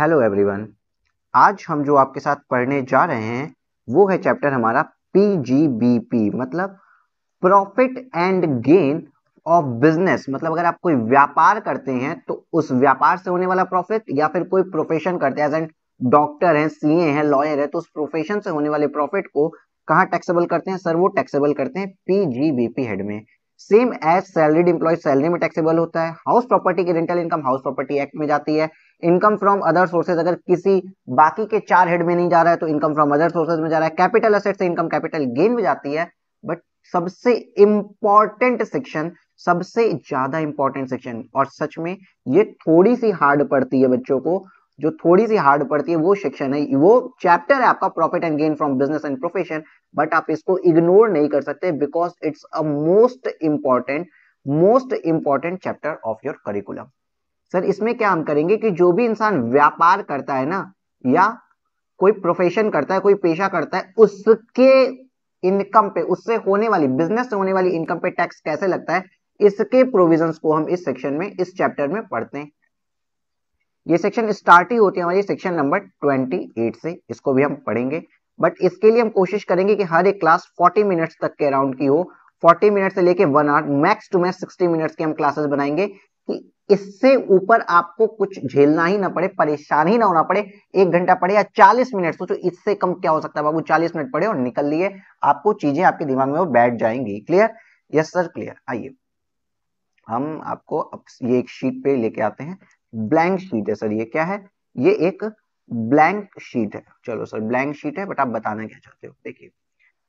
Hello everyone आज हम जो आपके साथ पढ़ने जा रहे हैं वो है चैप्टर हमारा पीजीबीपी मतलब profit and gain of business मतलब अगर आप कोई व्यापार करते हैं तो उस व्यापार से होने वाला प्रॉफिट या फिर कोई प्रोफेशन करते हैं एज एन डॉक्टर है सीए है लॉयर है तो उस प्रोफेशन से होने वाले प्रॉफिट को कहाँ टैक्सेबल करते हैं सर वो टैक्सेबल करते हैं पीजीबीपी हेड में same as salaried employee salary में टैक्सेबल होता है हाउस प्रॉपर्टी की rental income house property act में जाती है इनकम फ्रॉम अदर सोर्सेज अगर किसी बाकी के चार हेड में नहीं जा रहा है तो इनकम फ्रॉम अदर सोर्सेज में जा रहा है कैपिटल असेट से इनकम कैपिटल गेन में जाती है बट सबसे इंपॉर्टेंट सेक्शन सबसे ज्यादा इंपॉर्टेंट सेक्शन और सच में ये थोड़ी सी हार्ड पड़ती है बच्चों को जो थोड़ी सी हार्ड पड़ती है वो सेक्शन है वो चैप्टर है आपका profit and gain from business and profession but आप इसको इग्नोर नहीं कर सकते because it's a most important most important chapter of your curriculum sir इसमें क्या हम करेंगे कि जो भी इंसान व्यापार करता है ना या कोई प्रोफेशन करता है कोई पेशा करता है उसके इनकम पे उससे होने वाली बिजनेस से होने वाली इनकम पे टैक्स कैसे लगता है इसके प्रोविजंस को हम इस सेक्शन में इस चैप्टर में पढ़ते हैं ये सेक्शन स्टार्ट ही होती है हमारी सेक्शन नंबर 28 से इसको भी हम पढ़ेंगे बट इसके लिए हम कोशिश करेंगे कि हर एक क्लास 40 मिनट्स तक के अराउंड की हो 40 मिनट से लेके one hour max to max 60 minutes की हम क्लासेस बनाएंगे कि इससे ऊपर आपको कुछ झेलना ही ना पड़े परेशान ही ना होना पड़े एक घंटा पड़े या चालीस मिनट सोचो इससे कम क्या हो सकता है बाबू चालीस मिनट पड़े और निकल लिए आपको चीजें आपके दिमाग में वो बैठ जाएंगी क्लियर यस सर क्लियर आइए हम आपको ये एक शीट पे लेके आते हैं ब्लैंक शीट है सर ये क्या है ये एक ब्लैंक शीट है चलो सर ब्लैंक शीट है बट आप बताना क्या चाहते हो देखिए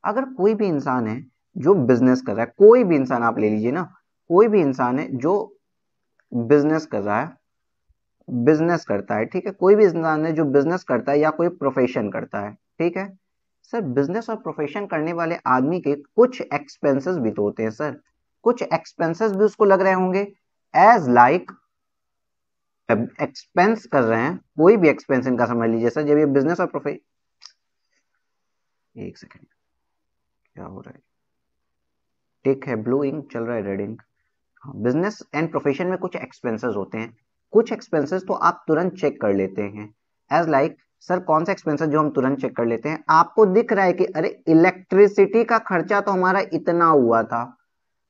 अगर कोई भी इंसान है जो बिजनेस कर रहा है कोई भी इंसान आप ले लीजिए ना कोई भी इंसान है जो बिजनेस कर रहा है बिजनेस करता है ठीक है कोई भी इंसान है जो बिजनेस करता है या कोई प्रोफेशन करता है ठीक है सर बिजनेस और प्रोफेशन करने वाले आदमी के कुछ एक्सपेंसेस भी तो होते हैं सर कुछ एक्सपेंसेस भी उसको लग रहे होंगे एज लाइक like, एक्सपेंस कर रहे हैं कोई भी एक्सपेंस इनका समझ लीजिए सर जब ये बिजनेस और प्रोफिट एक सेकेंड क्या हो रहा है टिक है ब्लू इंक चल रहा है red ink business and profession में कुछ एक्सपेंसेस होते हैं कुछ एक्सपेंसेस तो आप तुरंत चेक कर लेते हैं एज लाइक सर कौन सा एक्सपेंसेस जो हम तुरंत चेक कर लेते हैं आपको दिख रहा है कि अरे इलेक्ट्रिसिटी का खर्चा तो हमारा इतना हुआ था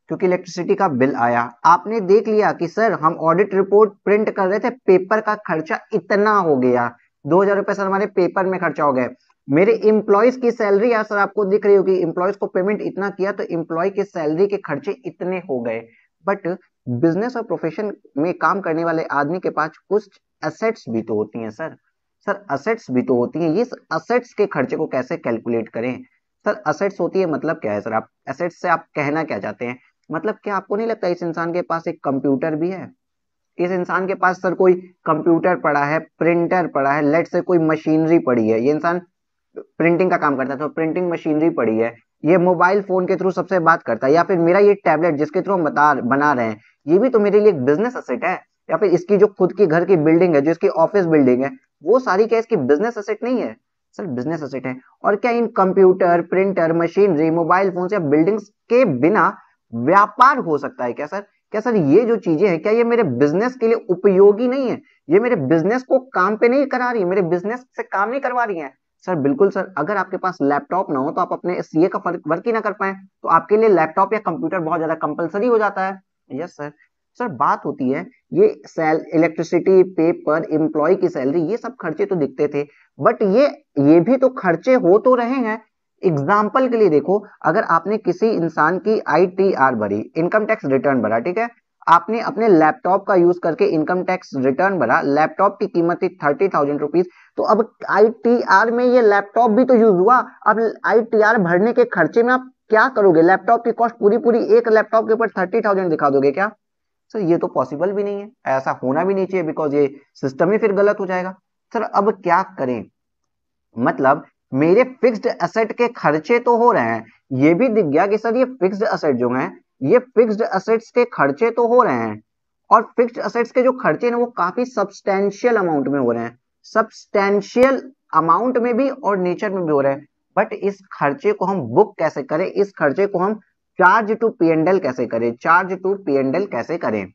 क्योंकि इलेक्ट्रिसिटी का बिल आया आपने देख लिया कि सर हम ऑडिट रिपोर्ट प्रिंट कर रहे थे पेपर का खर्चा इतना हो गया दो हजार रुपए सर हमारे पेपर में खर्चा हो गया मेरे इम्प्लॉयज की सैलरी या सर आपको दिख रही होगी इम्प्लॉयज को पेमेंट इतना किया तो इम्प्लॉय के सैलरी के खर्चे इतने हो गए बट बिजनेस और प्रोफेशन में काम करने वाले आदमी के पास कुछ असेट्स भी तो होती हैं सर सर असेट्स भी तो होती हैं ये असेट्स के खर्चे को कैसे कैलकुलेट करें सर असेट्स होती है मतलब क्या है सर आप असेट्स से आप कहना क्या चाहते हैं मतलब क्या आपको नहीं लगता इस इंसान के पास एक कंप्यूटर भी है इस इंसान के पास सर कोई कंप्यूटर पड़ा है प्रिंटर पड़ा है लेट से कोई मशीनरी पड़ी है ये इंसान प्रिंटिंग का काम करता था तो प्रिंटिंग मशीनरी पड़ी है ये मोबाइल फोन के थ्रू सबसे बात करता है या फिर मेरा ये टैबलेट जिसके थ्रू हम बता बना रहे हैं ये भी तो मेरे लिए एक बिजनेस असेट है या फिर इसकी जो खुद की घर की बिल्डिंग है जो इसकी ऑफिस बिल्डिंग है वो सारी क्या इसकी बिजनेस असेट नहीं है सर बिजनेस असेट है और क्या इन computer printer machinery mobile phone या बिल्डिंग्स के बिना व्यापार हो सकता है क्या सर क्या सर ये जो चीजें हैं क्या ये मेरे बिजनेस के लिए उपयोगी नहीं है ये मेरे बिजनेस को काम पे नहीं करा रही है मेरे बिजनेस से काम नहीं करवा रही है सर बिल्कुल सर अगर आपके पास लैपटॉप ना हो तो आप अपने सीए का वर्क ही ना कर पाए तो आपके लिए लैपटॉप या कंप्यूटर बहुत ज्यादा कंपलसरी हो जाता है यस सर सर बात होती है ये सेल इलेक्ट्रिसिटी पेपर एम्प्लॉय की सैलरी ये सब खर्चे तो दिखते थे बट ये ये भी तो खर्चे हो तो रहे हैं एग्जाम्पल के लिए देखो अगर आपने किसी इंसान की आई भरी इनकम टैक्स रिटर्न भरा ठीक है आपने अपने लैपटॉप का यूज करके इनकम टैक्स रिटर्न भरा लैपटॉप की कीमत थी थर्टी थाउजेंड रुपीज तो अब आईटीआर में ये लैपटॉप भी तो यूज हुआ अब आईटीआर भरने के खर्चे में आप क्या करोगे लैपटॉप की कॉस्ट पूरी पूरी एक लैपटॉप के ऊपर थर्टी थाउजेंड दिखा दोगे क्या सर ये तो पॉसिबल भी नहीं है ऐसा होना भी नहीं चाहिए बिकॉज ये सिस्टम ही फिर गलत हो जाएगा सर अब क्या करें मतलब मेरे फिक्स्ड असेट के खर्चे तो हो रहे हैं ये भी दिख गया कि सर ये फिक्स्ड असेट जो है ये फिक्स्ड असेट्स के खर्चे तो हो रहे हैं और फिक्स्ड असेट्स के जो खर्चे हैं वो काफी सब्सटेंशियल अमाउंट में हो रहे हैं सब्सटेंशियल अमाउंट में भी और नेचर में भी हो रहे हैं बट इस खर्चे को हम बुक कैसे करें इस खर्चे को हम चार्ज टू पीएनडल कैसे करें चार्ज टू पीएनडल कैसे करें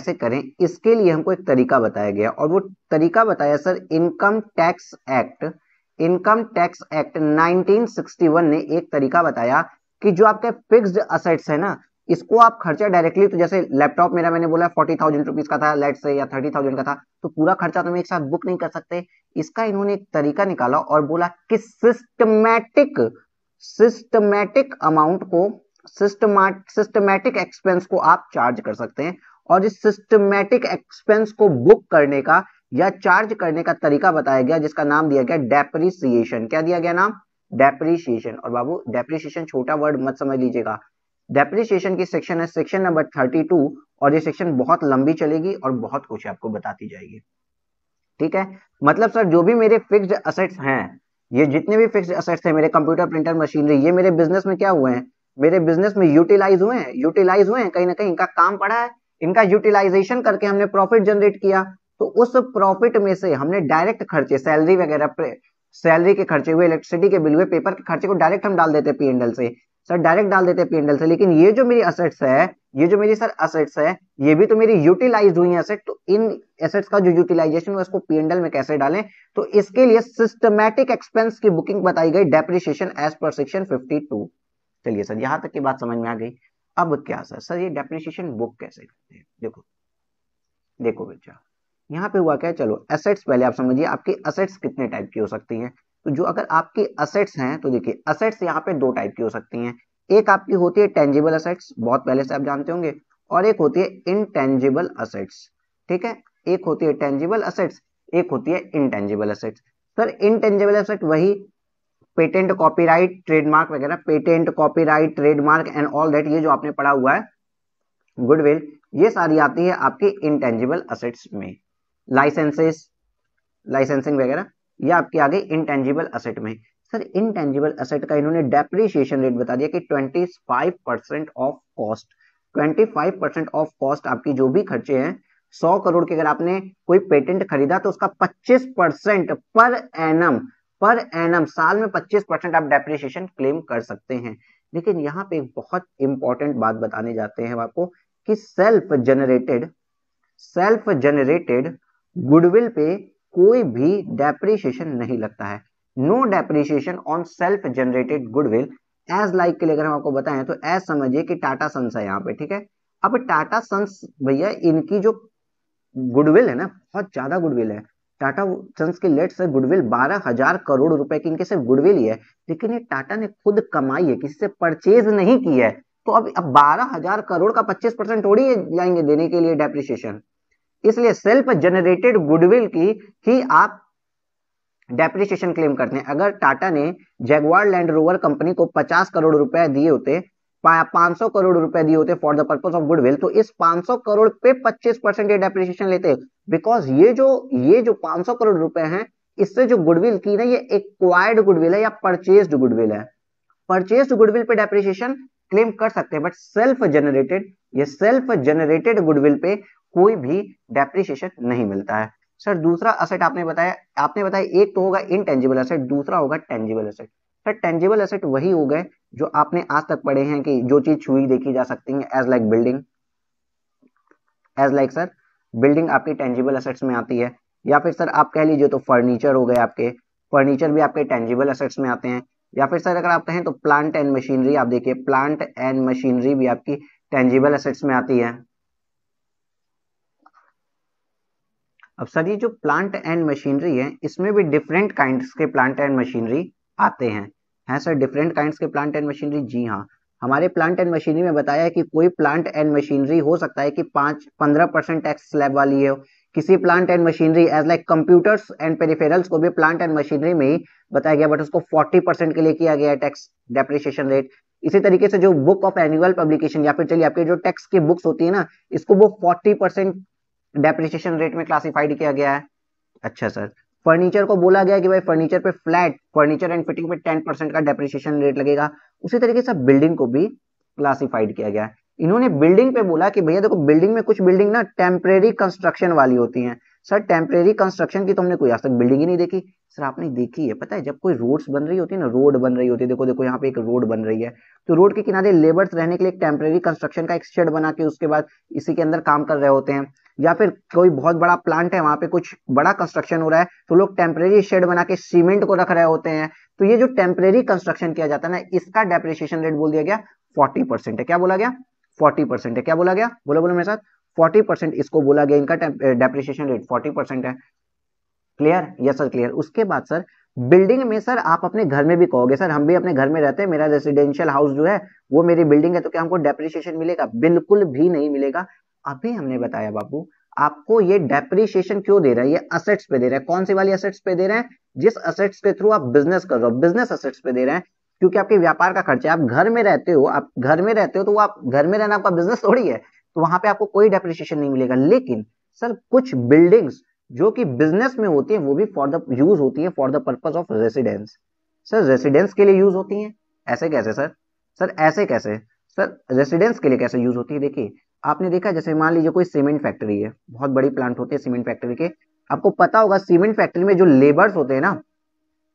कैसे करें इसके लिए हमको एक तरीका बताया गया और वो तरीका बताया sir income tax act income tax act 1961 ने एक तरीका बताया कि जो आपके फिक्स्ड असेट्स है ना इसको आप खर्चा डायरेक्टली तो जैसे लैपटॉप मेरा मैंने बोला फोर्टी थाउजेंड रुपीज का था लेट से या थर्टी थाउजेंड का था तो पूरा खर्चा तो हम एक साथ बुक नहीं कर सकते इसका इन्होंने एक तरीका निकाला और बोला कि सिस्टमैटिक सिस्टमैटिक अमाउंट को सिस्टमैटिक एक्सपेंस को आप चार्ज कर सकते हैं और इस सिस्टमेटिक एक्सपेंस को बुक करने का या चार्ज करने का तरीका बताया गया जिसका नाम दिया गया डेप्रिसिएशन क्या दिया गया नाम डेप्रिसिएशन और बाबू डेप्रिसिएशन छोटा वर्ड मत समझ लीजिएगा डेप्रिसिएशन की सेक्शन है सेक्शन नंबर थर्टी टू और ये सेक्शन बहुत लंबी चलेगी और बहुत कुछ आपको बताती जाएगी ठीक है मतलब सर जो भी मेरे फिक्स्ड असेट्स हैं ये जितने भी फिक्स्ड असेट्स हैं मेरे कंप्यूटर प्रिंटर मशीनरी ये मेरे बिजनेस में क्या हुए हैं मेरे बिजनेस में यूटिलाइज हुए हैं यूटिलाइज हुए हैं कहीं ना कहीं इनका काम पड़ा है इनका यूटिलाइजेशन करके हमने प्रॉफिट जनरेट किया तो उस प्रॉफिट में से हमने डायरेक्ट खर्चे सैलरी वगैरह सैलरी के खर्चे हुए इलेक्ट्रिसिटी के बिल हुए पेपर के खर्चे को डायरेक्ट हम डाल देते हैं पी से सर डायरेक्ट डाल देते हैं पीएनडल से लेकिन ये जो मेरी असेट्स है ये जो मेरी सर असेट्स है ये भी तो मेरी यूटिलाइज हुई असेट तो इन एसेट्स का जो यूटिलाइजेशन है उसको पीएनडल में कैसे डालें तो इसके लिए सिस्टमैटिक एक्सपेंस की बुकिंग बताई गई डेप्रिशिएशन एज पर सेक्शन 52 चलिए सर यहां तक की बात समझ में आ गई अब क्या सर सर ये डेप्रिसिएशन बुक कैसे करते हैं देखो देखो बच्चा यहाँ पे हुआ क्या चलो एसेट्स पहले आप समझिए आपके असेट्स कितने टाइप की हो सकती हैं तो जो अगर आपके असेट्स हैं तो देखिए असेट्स यहाँ पे दो टाइप की हो सकती हैं एक आपकी होती है टेंजिबल असेट्स बहुत पहले से आप जानते होंगे और एक होती है इनटेंजिबल असेट्स ठीक है एक होती है टेंजिबल असेट्स एक होती है intangible assets sir intangible asset वही पेटेंट कॉपीराइट ट्रेडमार्क वगैरह patent copyright trademark and all that ये जो आपने पढ़ा हुआ है गुडविल ये सारी आती है आपकी इंटेंजिबल असेट्स में लाइसेंसेस लाइसेंसिंग वगैरह ये आपके आगे इंटेंजिबल असेट में सर इनटेंजिबल असेट का इन्होंने डेप्रिशिएशन रेट बता दिया कि 25 percent of cost 25 percent of cost आपकी जो भी खर्चे हैं 100 करोड़ के अगर आपने कोई पेटेंट खरीदा तो उसका 25 percent per annum per annum साल में 25 परसेंट आप डेप्रिसिएशन क्लेम कर सकते हैं लेकिन यहाँ पे एक बहुत इंपॉर्टेंट बात बताने जाते हैं आपको कि self generated self generated goodwill पे कोई भी डेप्रिसिएशन नहीं लगता है no depreciation on self generated goodwill as like के लिए अगर हम आपको बताएं तो एज समझिए कि टाटा सन्स है यहाँ पे ठीक है अब टाटा सन्स भैया इनकी जो गुडविल है ना बहुत ज्यादा गुडविल है टाटा सन्स के लेट से गुडविल बारह हजार करोड़ रुपए की इनके सिर्फ गुडविल ही है लेकिन ये टाटा ने खुद कमाई है किसी से परचेज नहीं की है तो अब अब बारह हजार करोड़ का पच्चीस परसेंट थोड़ी जाएंगे देने के लिए डेप्रिसिएशन इसलिए सेल्फ जनरेटेड गुडविल की ही आप डेप्रिसिएशन क्लेम करते हैं अगर टाटा ने जैगवार लैंड रोवर कंपनी को पचास करोड़ रुपए दिए होते 500 करोड़ रुपए दिए होते for the purpose of goodwill तो इस 500 करोड़ पे 25 परसेंट डेप्रिशिएशन लेते बिकॉज ये जो ये जो 500 करोड़ रुपए हैं इससे जो गुडविल की ना ये एक्वायर्ड गुडविल है या परचेज गुडविल है परचेज गुडविल पे डेप्रिशिएशन क्लेम कर सकते हैं बट सेल्फ जनरेटेड ये सेल्फ जनरेटेड गुडविल पे कोई भी डेप्रिशिएशन नहीं मिलता है सर दूसरा असेट आपने बताया आपने बताया एक तो होगा इनटेंजिबल असेट दूसरा होगा टेंजिबल असेट फिर टेंजिबल एसेट वही हो गए जो आपने आज तक पढ़े हैं कि जो चीज छुई देखी जा सकती है as like building as like sir building आपकी टेंजिबल एसेट्स में आती है या फिर सर आप कह लीजिए तो फर्नीचर हो गए आपके फर्नीचर भी आपके टेंजिबल एसेट्स में आते हैं या फिर सर अगर आप कहें तो प्लांट एंड मशीनरी आप देखिए प्लांट एंड मशीनरी भी आपकी टेंजिबल एसेट्स में आती है अब सर ये जो प्लांट एंड मशीनरी है इसमें भी डिफरेंट काइंड के प्लांट एंड मशीनरी आते हैं हैं हाँ सर डिफरेंट काइंड के प्लांट एंड मशीनरी जी हाँ हमारे प्लांट एंड मशीनरी में बताया है कि कोई प्लांट एंड मशीनरी हो सकता है कि पांच पंद्रह परसेंट टैक्स स्लैब वाली हो किसी plant and machinery as like computers and peripherals को भी प्लांट एंड मशीनरी में ही बताया गया बट उसको 40 परसेंट के लिए किया गया टैक्स डेप्रिशिएशन रेट इसी तरीके से जो बुक ऑफ एनुअल पब्लिकेशन या फिर चलिए आपके जो टैक्स की बुक्स होती है ना इसको वो 40 परसेंट डेप्रिशिएशन रेट में क्लासिफाइड किया गया है अच्छा सर फर्नीचर को बोला गया कि भाई फर्नीचर पे फ्लैट फर्नीचर एंड फिटिंग पे टेन परसेंट का डेप्रिसिएशन रेट लगेगा उसी तरीके से बिल्डिंग को भी क्लासिफाइड किया गया इन्होंने बिल्डिंग पे बोला कि भैया देखो बिल्डिंग में कुछ बिल्डिंग ना टेम्परेरी कंस्ट्रक्शन वाली होती हैं सर टेम्परेरी कंस्ट्रक्शन की तुमने कोई आज तक बिल्डिंग ही नहीं देखी सर आपने देखी है पता है जब कोई रोड्स बन रही होती है ना रोड बन रही होती है देखो देखो यहाँ पे एक रोड बन रही है तो रोड के किनारे लेबर्स रहने के लिए एक टेम्परेरी कंस्ट्रक्शन का एक शेड बना के उसके बाद इसी के अंदर काम कर रहे होते हैं या फिर कोई बहुत बड़ा प्लांट है वहां पे कुछ बड़ा कंस्ट्रक्शन हो रहा है तो लोग टेम्परेरी शेड बना के सीमेंट को रख रहे होते हैं तो ये जो टेम्परेरी कंस्ट्रक्शन किया जाता है ना इसका डेप्रिसिएशन रेट बोल दिया गया फोर्टी परसेंट है क्या बोला गया फोर्टी परसेंट है क्या बोला गया बोलो बोलो मेरे साथ फोर्टी परसेंट इसको बोला गया इनका डेप्रिशिएशन रेट फोर्टी परसेंट है क्लियर यस सर क्लियर उसके बाद सर बिल्डिंग में सर आप अपने घर में भी कहोगे सर हम भी अपने घर में रहते हैं मेरा रेसिडेंशियल हाउस जो है वो मेरी बिल्डिंग है तो क्या हमको डेप्रिशिएशन मिलेगा बिल्कुल भी नहीं मिलेगा अभी हमने बताया बाबू आपको ये डेप्रिशिएशन क्यों दे रहा है ये असेट्स पे दे रहा है कौन सी वाली असेट्स पे दे रहे हैं जिस असेट्स के थ्रू आप बिजनेस कर रहे हो बिजनेस असेट्स पे दे रहे हैं क्योंकि आपके व्यापार का खर्चा आप घर में रहते हो आप घर में रहते हो तो वो आप घर में रहना आपका बिजनेस थोड़ी है तो वहां पे आपको कोई डेप्रिसिएशन नहीं मिलेगा लेकिन सर कुछ बिल्डिंग्स जो कि बिजनेस में होती है वो भी फॉर द यूज होती है for the purpose of residence sir residence के लिए यूज होती है ऐसे कैसे सर सर ऐसे कैसे सर रेसिडेंस के लिए कैसे यूज होती है देखिए आपने देखा जैसे मान लीजिए कोई सीमेंट फैक्ट्री है बहुत बड़ी प्लांट होती है सीमेंट फैक्ट्री के आपको पता होगा सीमेंट फैक्ट्री में जो लेबर्स होते हैं ना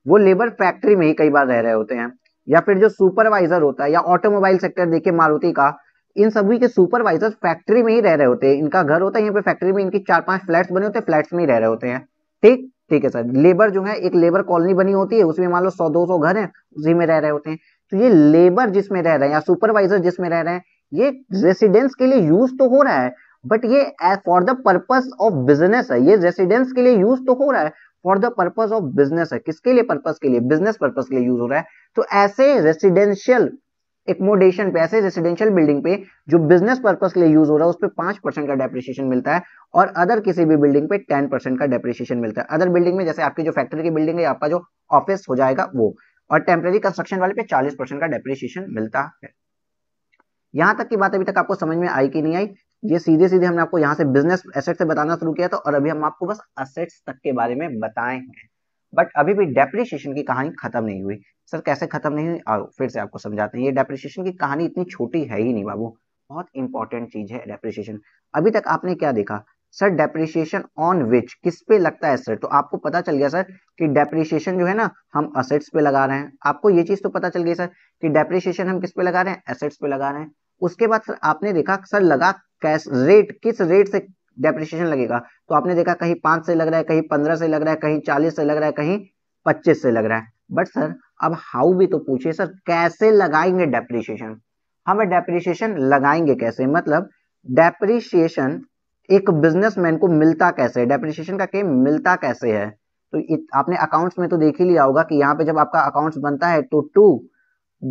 वो लेबर फैक्ट्री में ही कई बार रह रहे होते हैं या फिर जो सुपरवाइजर होता है या ऑटोमोबाइल सेक्टर देखिए मारुति का इन सभी के सुपरवाइजर फैक्ट्री में ही रह रहे होते हैं इनका घर होता है यहाँ पे फैक्ट्री में इनकी चार पांच फ्लैट्स बने होते हैं फ्लैट्स में ही रह रहे होते हैं ठीक ठीक है सर लेबर जो है एक लेबर कॉलोनी बनी होती है उसमें मान लो सौ दो सौ घर है उसी में रह रहे होते हैं तो ये लेबर जिसमें रह रहे हैं या सुपरवाइजर जिसमें रह रहे हैं ये रेसिडेंस के लिए यूज तो हो रहा है बट ये for the purpose of business है ये रेसिडेंस के लिए यूज तो हो रहा है for the purpose of business है किसके लिए पर्पज के लिए बिजनेस पर्पज के लिए यूज हो रहा है तो ऐसे रेसिडेंशियल एकमोडेशन पे ऐसे रेसिडेंशियल बिल्डिंग पे जो बिजनेस पर्पस के लिए यूज हो रहा है उस पर पांच परसेंट का डेप्रिशिएशन मिलता है और अदर किसी भी बिल्डिंग पे टेन परसेंट का डेप्रिशिएशन मिलता है अदर बिल्डिंग में जैसे आपकी जो फैक्ट्री की बिल्डिंग है आपका जो ऑफिस हो जाएगा वो और टेम्प्रेरी कंस्ट्रक्शन वाले पे चालीस परसेंट का डेप्रिशिएशन मिलता है यहां तक की बात अभी तक आपको समझ में आई कि नहीं आई ये सीधे सीधे हमने आपको यहाँ से बिजनेस एसेट से बताना शुरू किया था और अभी हम आपको बस असेट्स तक के बारे में बताए हैं बट अभी भी डेप्रिशिएशन की कहानी खत्म नहीं हुई सर कैसे खत्म नहीं हुई आओ फिर से आपको समझाते हैं ये डेप्रिसिएशन की कहानी इतनी छोटी है ही नहीं बाबू बहुत इंपॉर्टेंट चीज है डेप्रिसिएशन अभी तक आपने क्या देखा सर डेप्रिसिएशन ऑन विच किस पे लगता है सर तो आपको पता चल गया सर कि डेप्रिसिएशन जो है ना हम असेट्स पे लगा रहे हैं आपको ये चीज तो पता चल गई सर कि डेप्रिसिएशन हम किस पे लगा रहे हैं एसेट्स पे लगा रहे हैं उसके बाद सर आपने देखा सर लगा कैश रेट किस रेट से डेप्रिसिएशन लगेगा तो आपने देखा कहीं पांच से लग रहा है कहीं पंद्रह से लग रहा है कहीं चालीस से लग रहा है कहीं पच्चीस से लग रहा है बट सर अब हाउ भी तो पूछे सर कैसे लगाएंगे डेप्रिशिएशन हमें डेप्रिशिएशन लगाएंगे कैसे मतलब डेप्रिशिएशन एक बिजनेसमैन को मिलता कैसे है का केम मिलता कैसे है तो इत, आपने अकाउंट्स में तो देख ही लिया होगा कि यहाँ पे जब आपका अकाउंट्स बनता है तो टू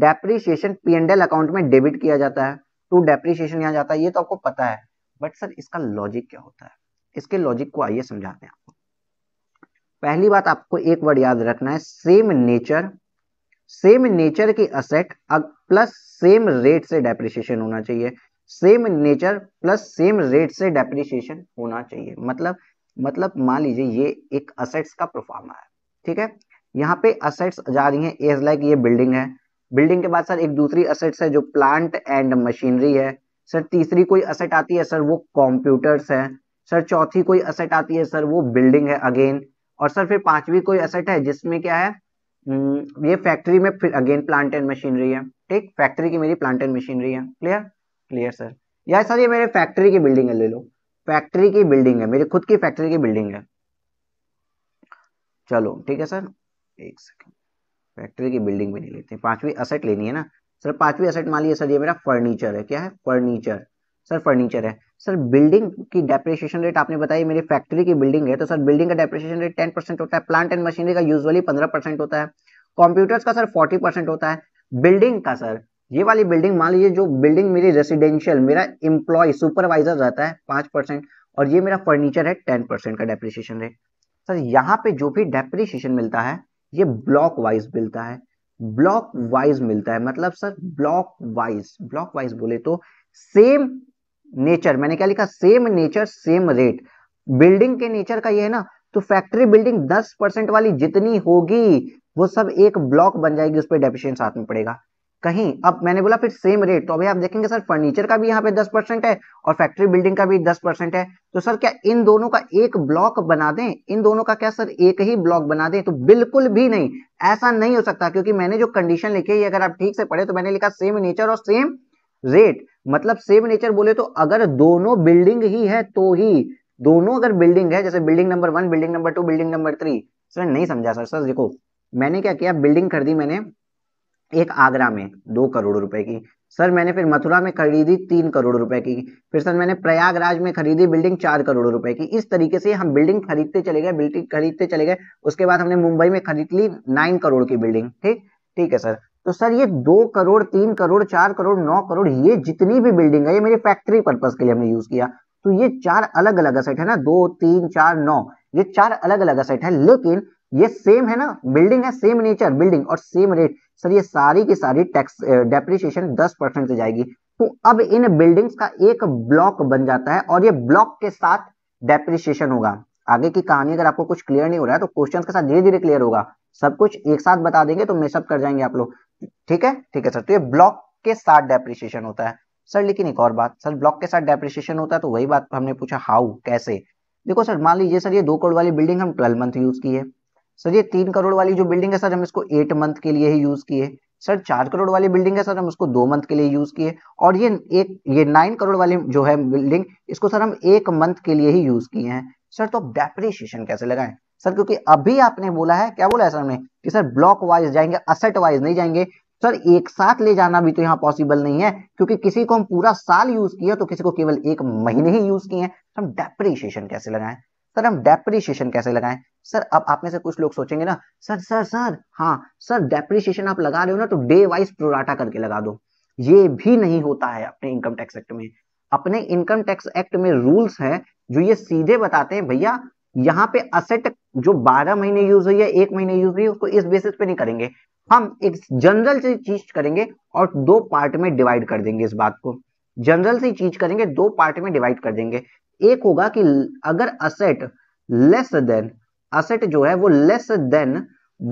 एंड एल अकाउंट में डेबिट किया जाता है टू डेप्रीशिएशन यहाँ जाता है ये तो आपको पता है बट सर इसका लॉजिक क्या होता है इसके लॉजिक को आइए समझाते हैं पहली बात आपको एक वर्ड याद रखना है सेम नेचर सेम नेचर के असेट प्लस सेम रेट से डेप्रिसिएशन होना चाहिए same nature plus same rate से डेप्रिसिएशन होना चाहिए मतलब मतलब मान लीजिए ये एक असेट्स का प्रोफार्मा है ठीक है यहाँ पे असेट्स जा रही हैं एज लाइक ये बिल्डिंग है बिल्डिंग के बाद सर एक दूसरी असेट्स है जो प्लांट एंड मशीनरी है सर तीसरी कोई असेट आती है सर वो कंप्यूटर्स है सर चौथी कोई असेट आती है सर वो बिल्डिंग है अगेन और सर फिर पांचवी कोई असेट है जिसमें क्या है हम्म, ये फैक्ट्री में फिर अगेन प्लांट एंड मशीनरी है ठीक फैक्ट्री की मेरी प्लांट एंड मशीनरी है क्लियर क्लियर सर या सर ये मेरे फैक्ट्री की बिल्डिंग है ले लो फैक्ट्री की बिल्डिंग है मेरी खुद की फैक्ट्री की बिल्डिंग है चलो ठीक है सर एक सेकेंड फैक्ट्री की बिल्डिंग भी नहीं लेते पांचवी असेट लेनी है ना सर पांचवी असेट मान लीजिए सर ये मेरा फर्नीचर है क्या है फर्नीचर सर फर्नीचर है सर बिल्डिंग की डेप्रिसिएशन रेट आपने बताया मेरी फैक्ट्री की बिल्डिंग है तो सर बिल्डिंग का डेप्रिसिएशन रेट टेन परसेंट होता है प्लांट एंड मशीनरी का यूजुअली पंद्रह परसेंट होता है कंप्यूटर्स का सर फोर्टी परसेंट होता है बिल्डिंग का सर ये वाली बिल्डिंग मान लीजिए जो बिल्डिंग मेरी रेसिडेंशियल मेरा इंप्लॉय सुपरवाइजर रहता है पांच परसेंट और ये मेरा फर्नीचर है टेन परसेंट का डेप्रिसिएशन रेट सर यहाँ पे जो भी डेप्रिसिएशन मिलता है ये ब्लॉक वाइज मिलता है ब्लॉक वाइज मिलता है मतलब sir block wise block wise बोले तो सेम नेचर मैंने क्या लिखा same nature same rate building के नेचर का ये है ना तो फैक्ट्री बिल्डिंग 10 परसेंट वाली जितनी होगी वो सब एक ब्लॉक बन जाएगी उस पर डेफिशिएंट साथ में पड़ेगा कहीं अब मैंने बोला फिर सेम रेट तो अभी आप देखेंगे सर फर्नीचर का भी यहाँ पे दस परसेंट है और फैक्ट्री बिल्डिंग का भी दस परसेंट है तो सर क्या इन दोनों का एक ब्लॉक बना दें इन दोनों का क्या सर एक ही ब्लॉक बना दें तो बिल्कुल भी नहीं ऐसा नहीं हो सकता क्योंकि मैंने जो कंडीशन लिखी है अगर आप ठीक से पढ़े तो मैंने लिखा सेम नेचर और सेम रेट मतलब सेम नेचर बोले तो अगर दोनों बिल्डिंग ही है तो ही दोनों अगर बिल्डिंग है जैसे building number one building number two building number three sir नहीं समझा सर सर देखो मैंने क्या किया बिल्डिंग खरीदी मैंने एक आगरा में दो करोड़ रुपए की सर मैंने फिर मथुरा में खरीदी तीन करोड़ रुपए की फिर सर मैंने प्रयागराज में खरीदी बिल्डिंग चार करोड़ रुपए की इस तरीके से हम बिल्डिंग खरीदते चले गए बिल्डिंग खरीदते चले गए उसके बाद हमने मुंबई में खरीद ली नाइन करोड़ की बिल्डिंग ठीक ठीक है सर तो सर ये दो करोड़ तीन करोड़ चार करोड़ नौ करोड़ ये जितनी भी बिल्डिंग है ये मेरे फैक्ट्री पर्पज के लिए हमने यूज किया तो ये चार अलग अलग असेट है ना दो तीन चार नौ ये चार अलग अलग असेट है लेकिन ये सेम है ना बिल्डिंग है सेम नेचर बिल्डिंग और सेम रेट सर ये सारी की सारी टैक्स डेप्रिसिएशन दस परसेंट से जाएगी तो अब इन बिल्डिंग्स का एक ब्लॉक बन जाता है और ये ब्लॉक के साथ डेप्रिशिएशन होगा आगे की कहानी अगर आपको कुछ क्लियर नहीं हो रहा है तो क्वेश्चन के साथ धीरे धीरे क्लियर होगा सब कुछ एक साथ बता देंगे तो मेसअप कर जाएंगे आप लोग ठीक है ठीक है सर तो ये ब्लॉक के साथ डेप्रिसिएशन होता है सर लेकिन एक और बात सर ब्लॉक के साथ डेप्रिसिएशन होता है तो वही बात हमने पूछा हाउ कैसे देखो सर मान लीजिए सर ये दो करोड़ वाली बिल्डिंग हम ट्वेल्व मंथ यूज की है सर ये तीन करोड़ वाली जो बिल्डिंग है सर हम इसको एट मंथ के लिए ही यूज की है सर चार करोड़ वाली बिल्डिंग है सर हम उसको दो मंथ के लिए यूज किए और ये एक ये नाइन करोड़ वाली जो है बिल्डिंग इसको सर हम एक मंथ के लिए ही यूज किए हैं सर तो डेप्रिसिएशन कैसे लगाएं सर क्योंकि अभी आपने बोला है क्या बोला है सर हमने कि सर ब्लॉक वाइज जाएंगे असेट वाइज नहीं जाएंगे सर एक साथ ले जाना भी तो यहाँ पॉसिबल नहीं है क्योंकि किसी को हम पूरा साल यूज किया तो किसी को केवल एक महीने ही यूज किए तो हम डेप्रिशिएशन कैसे लगाएं सर हम डेप्रिशिएशन कैसे लगाएं सर अब आप में से कुछ लोग सोचेंगे ना सर सर सर हाँ सर डेप्रिशिएशन आप लगा रहे हो ना तो डे वाइज प्रोराटा करके लगा दो ये भी नहीं होता है अपने इनकम टैक्स एक्ट में अपने इनकम टैक्स एक्ट में रूल्स हैं जो ये सीधे बताते हैं भैया यहाँ पे असेट जो 12 महीने यूज हुई है एक महीने यूज हुई है उसको इस बेसिस पे नहीं करेंगे हम एक जनरल से चीज करेंगे और दो पार्ट में डिवाइड कर देंगे इस बात को जनरल से चीज करेंगे दो पार्ट में डिवाइड कर देंगे एक होगा कि अगर असेट लेस देन असेट जो है वो लेस देन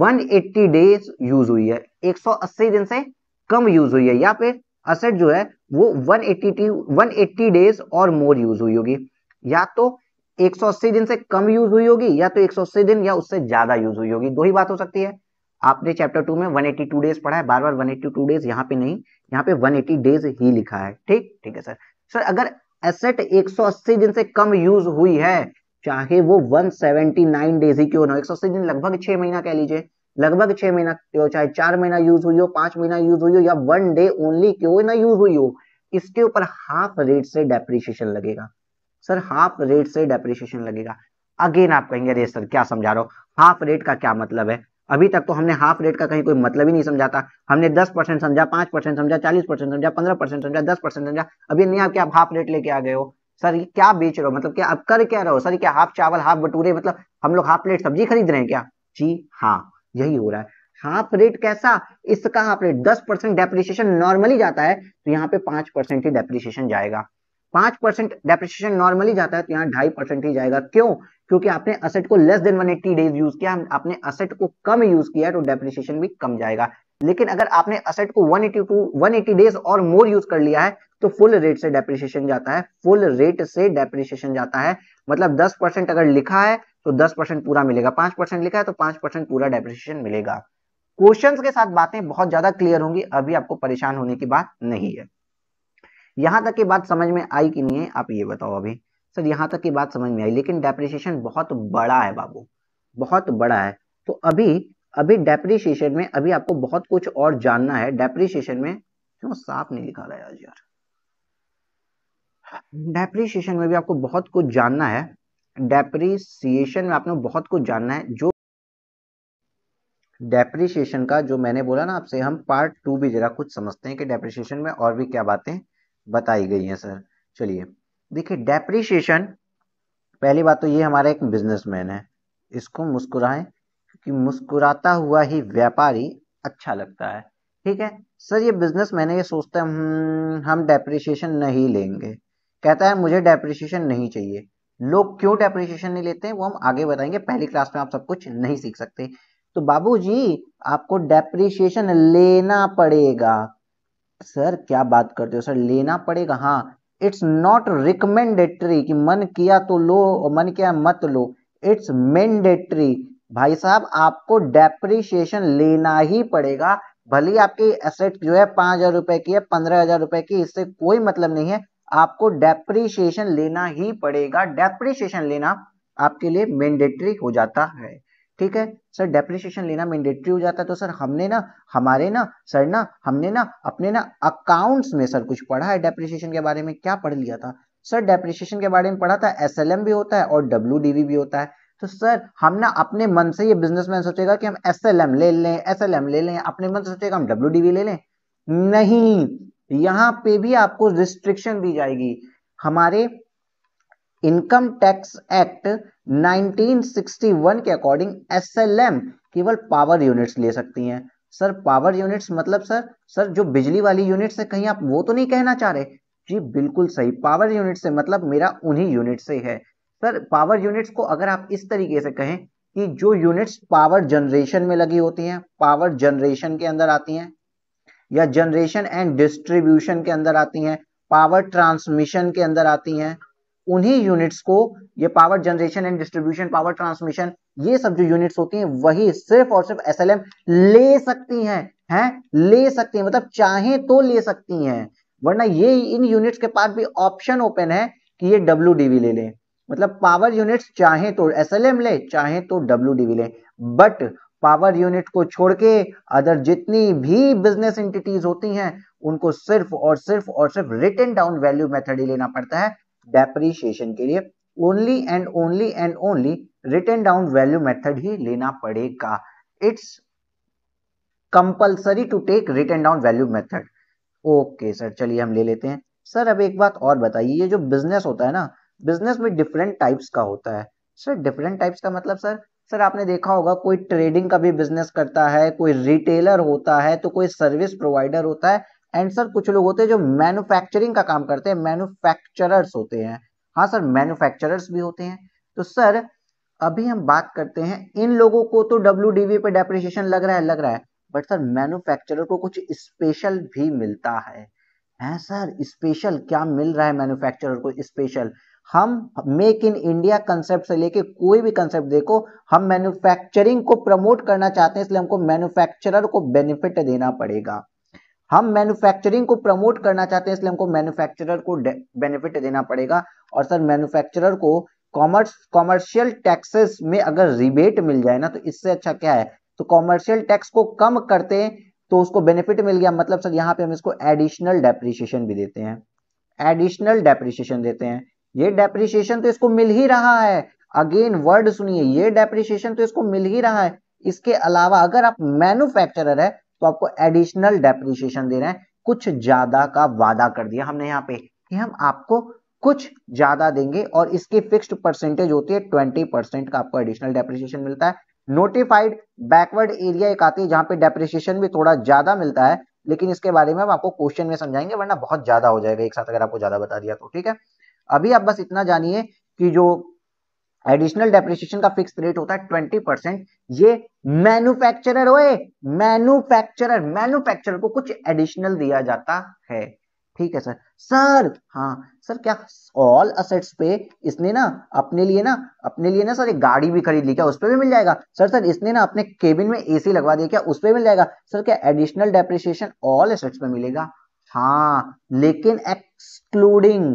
180 डेज यूज हुई है 180 दिन से कम यूज हुई है या फिर असेट जो है वो 180 180 डेज और मोर यूज हुई होगी या तो 180 दिन से कम यूज हुई होगी या तो 180 दिन या उससे ज्यादा यूज हुई होगी दो ही बात हो सकती है आपने चैप्टर टू में 182 डेज पढ़ा है बार बार 182 डेज यहाँ पे नहीं यहाँ पे 180 डेज ही लिखा है ठीक ठीक है सर सर अगर एसेट 180 दिन से कम यूज हुई है चाहे वो 179 डेज ही क्यों ना हो अस्सी दिन लगभग छह महीना कह लीजिए लगभग छह महीना चाहे चार महीना यूज हुई हो पांच महीना यूज हुई हो या वन डे ओनली क्यों ना यूज हुई हो इसके ऊपर हाफ रेट से डेप्रिशिएशन लगेगा सर हाफ रेट से डेप्रिशिएशन लगेगा अगेन आप कहेंगे अरे सर क्या समझा रहे हो हाफ रेट का क्या मतलब है अभी तक तो हमने हाफ रेट का कहीं कोई मतलब ही नहीं समझाता हमने दस परसेंट समझा पांच परसेंट समझा चालीस परसेंट समझा पंद्रह परसेंट समझा दस परसेंट समझा अभी नहीं आपके आप हाफ रेट लेके आ गए हो सर ये क्या बेच रहे हो मतलब क्या आप कर क्या रहे हो सर क्या हाफ चावल हाफ भटूरे मतलब हम लोग हाफ प्लेट सब्जी खरीद रहे हैं क्या जी हाँ यही हो रहा है हाफ रेट कैसा इसका हाफ रेट दस परसेंट डेप्रिशिएशन नॉर्मली जाता है तो यहाँ पे पांच परसेंट ही डेप्रिसिएशन जाएगा पांच परसेंट डेप्रिशिएशन नॉर्मली जाता है तो यहाँ ढाई परसेंट ही जाएगा क्यों क्योंकि आपने असेट को लेस देन 180 डेज यूज किया आपने असेट को कम यूज किया तो डेप्रिशिएशन भी कम जाएगा लेकिन अगर आपने असेट को 182 एटी डेज और मोर यूज कर लिया है तो फुल रेट से डेप्रिशिएशन जाता है फुल रेट से डेप्रिशिएशन जाता है मतलब दस परसेंट अगर लिखा है तो दस परसेंट पूरा मिलेगा पांच परसेंट लिखा है तो पांच परसेंट पूरा डेप्रिशिएशन मिलेगा क्वेश्चंस के साथ बातें बहुत ज्यादा क्लियर होंगी अभी आपको परेशान होने की बात नहीं है यहाँ तक की बात समझ में आई कि नहीं है आप ये बताओ अभी सर यहाँ तक की बात समझ में आई लेकिन डेप्रिसिएशन बहुत बड़ा है बाबू बहुत बड़ा है तो अभी अभी डेप्रिसिएशन में अभी आपको बहुत कुछ और जानना है डेप्रिसिएशन में क्यों साफ नहीं लिखा रहा है यार डेप्रिसिएशन में भी आपको बहुत कुछ जानना है डेप्रिसिएशन में आपने बहुत कुछ जानना है जो डेप्रिसिएशन का जो मैंने बोला ना आपसे हम पार्ट टू भी जरा कुछ समझते हैं कि डेप्रिसिएशन में और भी क्या बातें बताई गई है सर चलिए देखिए डेप्रिशिएशन पहली बात तो ये हमारा एक बिजनेसमैन है इसको मुस्कुराएं क्योंकि मुस्कुराता हुआ ही व्यापारी अच्छा लगता है ठीक है सर ये बिजनेस मैंने ये सोचता है हम्म, हम, हम डेप्रिशिएशन नहीं लेंगे कहता है मुझे डेप्रिशिएशन नहीं चाहिए लोग क्यों डेप्रिशिएशन नहीं लेते हैं वो हम आगे बताएंगे पहली क्लास में आप सब कुछ नहीं सीख सकते तो बाबू जी आपको डेप्रिशिएशन लेना पड़ेगा सर क्या बात करते हो सर लेना पड़ेगा हाँ इट्स नॉट रिकमेंडेटरी कि मन किया तो लो मन किया मत लो इट्स मैंडेटरी भाई साहब आपको डेप्रिशिएशन लेना ही पड़ेगा भले आपकी एसेट जो है पांच हजार रुपए की है पंद्रह हजार रुपए की इससे कोई मतलब नहीं है आपको डेप्रिशिएशन लेना ही पड़ेगा डेप्रिशिएशन लेना आपके लिए मैंडेटरी हो जाता है ठीक है सर डेप्रिसिएशन लेना मैंडेटरी हो जाता है तो सर हमने ना हमारे ना सर ना हमने ना अपने ना अकाउंट्स में सर कुछ पढ़ा है डेप्रिसिएशन के बारे में क्या पढ़ लिया था सर डेप्रिसिएशन के बारे में पढ़ा था एस भी होता है और डब्ल्यू भी होता है तो सर हम ना अपने मन से ये बिजनेसमैन सोचेगा कि हम एस ले लें एस ले लें अपने मन से सोचेगा हम डब्ल्यू ले लें नहीं यहाँ पे भी आपको रिस्ट्रिक्शन दी जाएगी हमारे इनकम टैक्स एक्ट 1961 के अकॉर्डिंग एसएलएम केवल पावर यूनिट्स ले सकती हैं सर पावर यूनिट्स मतलब सर सर जो बिजली वाली यूनिट्स है कहीं आप वो तो नहीं कहना चाह रहे जी बिल्कुल सही पावर यूनिट से मतलब मेरा उन्हीं यूनिट से है सर पावर यूनिट्स को अगर आप इस तरीके से कहें कि जो यूनिट्स पावर जनरेशन में लगी होती हैं पावर जनरेशन के अंदर आती हैं या जनरेशन एंड डिस्ट्रीब्यूशन के अंदर आती हैं पावर ट्रांसमिशन के अंदर आती हैं उन्हीं यूनिट्स को ये power generation and distribution power transmission ये सब जो यूनिट्स होती हैं वही सिर्फ और सिर्फ एसएलएम ले सकती हैं हैं ले सकती हैं मतलब चाहे तो ले सकती हैं वरना ये इन यूनिट्स के पास भी ऑप्शन ओपन है कि ये डब्ल्यू डीवी ले लें मतलब पावर यूनिट्स चाहे तो एम ले चाहे तो डब्ल्यू डीवी ले बट पावर यूनिट को छोड़ के अदर जितनी भी बिजनेस इंटिटीज होती हैं उनको सिर्फ और सिर्फ और सिर्फ रिटर्न डाउन वैल्यू मेथड ही लेना पड़ता है डेप्रीशिएशन के लिए only and only and only written down value method ही लेना पड़ेगा it's compulsory to take written down value method okay sir चलिए हम ले लेते हैं सर अब एक बात और बताइए ये जो बिजनेस होता है ना बिजनेस में डिफरेंट टाइप्स का होता है सर डिफरेंट टाइप्स का मतलब सर सर आपने देखा होगा कोई ट्रेडिंग का भी बिजनेस करता है कोई रिटेलर होता है तो कोई सर्विस प्रोवाइडर होता है एंड सर कुछ लोग होते हैं जो मैन्युफैक्चरिंग का काम करते हैं मैन्युफैक्चरर्स होते हैं हाँ सर मैन्युफैक्चरर्स भी होते हैं तो सर अभी हम बात करते हैं इन लोगों को तो डब्ल्यू पे डेप्रिशिएशन लग रहा है लग रहा है बट सर मैन्युफैक्चरर को कुछ स्पेशल भी मिलता है हैं सर स्पेशल क्या मिल रहा है मैन्युफैक्चरर को स्पेशल हम मेक इन इंडिया कंसेप्ट से लेके कोई भी कंसेप्ट देखो हम मैन्युफैक्चरिंग को प्रमोट करना चाहते हैं इसलिए हमको मैन्युफैक्चरर को बेनिफिट देना पड़ेगा हम मैन्युफैक्चरिंग को प्रमोट करना चाहते हैं इसलिए हमको मैन्युफैक्चरर को बेनिफिट देना पड़ेगा और सर मैन्युफैक्चरर को कॉमर्स कॉमर्शियल टैक्सेस में अगर रिबेट मिल जाए ना तो इससे अच्छा क्या है तो कॉमर्शियल टैक्स को कम करते हैं तो उसको बेनिफिट मिल गया मतलब सर यहाँ पे हम इसको एडिशनल डेप्रिशिएशन भी देते हैं एडिशनल डेप्रिशिएशन देते हैं ये डेप्रिशिएशन तो इसको मिल ही रहा है अगेन वर्ड सुनिए ये डेप्रीशिएशन तो इसको मिल ही रहा है इसके अलावा अगर आप मैन्युफैक्चरर है तो आपको एडिशनल डेप्रिसिएशन दे रहे हैं कुछ ज्यादा का वादा कर दिया हमने यहाँ पे कि हम आपको कुछ ज्यादा देंगे और इसकी फिक्स्ड परसेंटेज होती है ट्वेंटी परसेंट का आपको एडिशनल डेप्रिसिएशन मिलता है नोटिफाइड बैकवर्ड एरिया एक आती है जहां पे डेप्रिशिएशन भी थोड़ा ज्यादा मिलता है लेकिन इसके बारे में हम आपको क्वेश्चन में समझाएंगे वरना बहुत ज्यादा हो जाएगा एक साथ अगर आपको ज्यादा बता दिया तो ठीक है अभी आप बस इतना जानिए कि जो एडिशनल डेप्रिसिएशन का फिक्स रेट होता है ट्वेंटी परसेंट ये मैन्युफैक्चरर होए मैन्युफैक्चरर मैन्युफैक्चरर को कुछ एडिशनल दिया जाता है ठीक है सर सर हाँ सर क्या ऑल असेट्स पे इसने ना अपने लिए ना अपने लिए ना सर एक गाड़ी भी खरीद ली क्या उस पर भी मिल जाएगा सर सर इसने ना अपने केबिन में एसी लगवा दिया क्या उस पर मिल जाएगा सर क्या एडिशनल डेप्रिसिएशन ऑल असेट्स पे मिलेगा हाँ लेकिन एक्सक्लूडिंग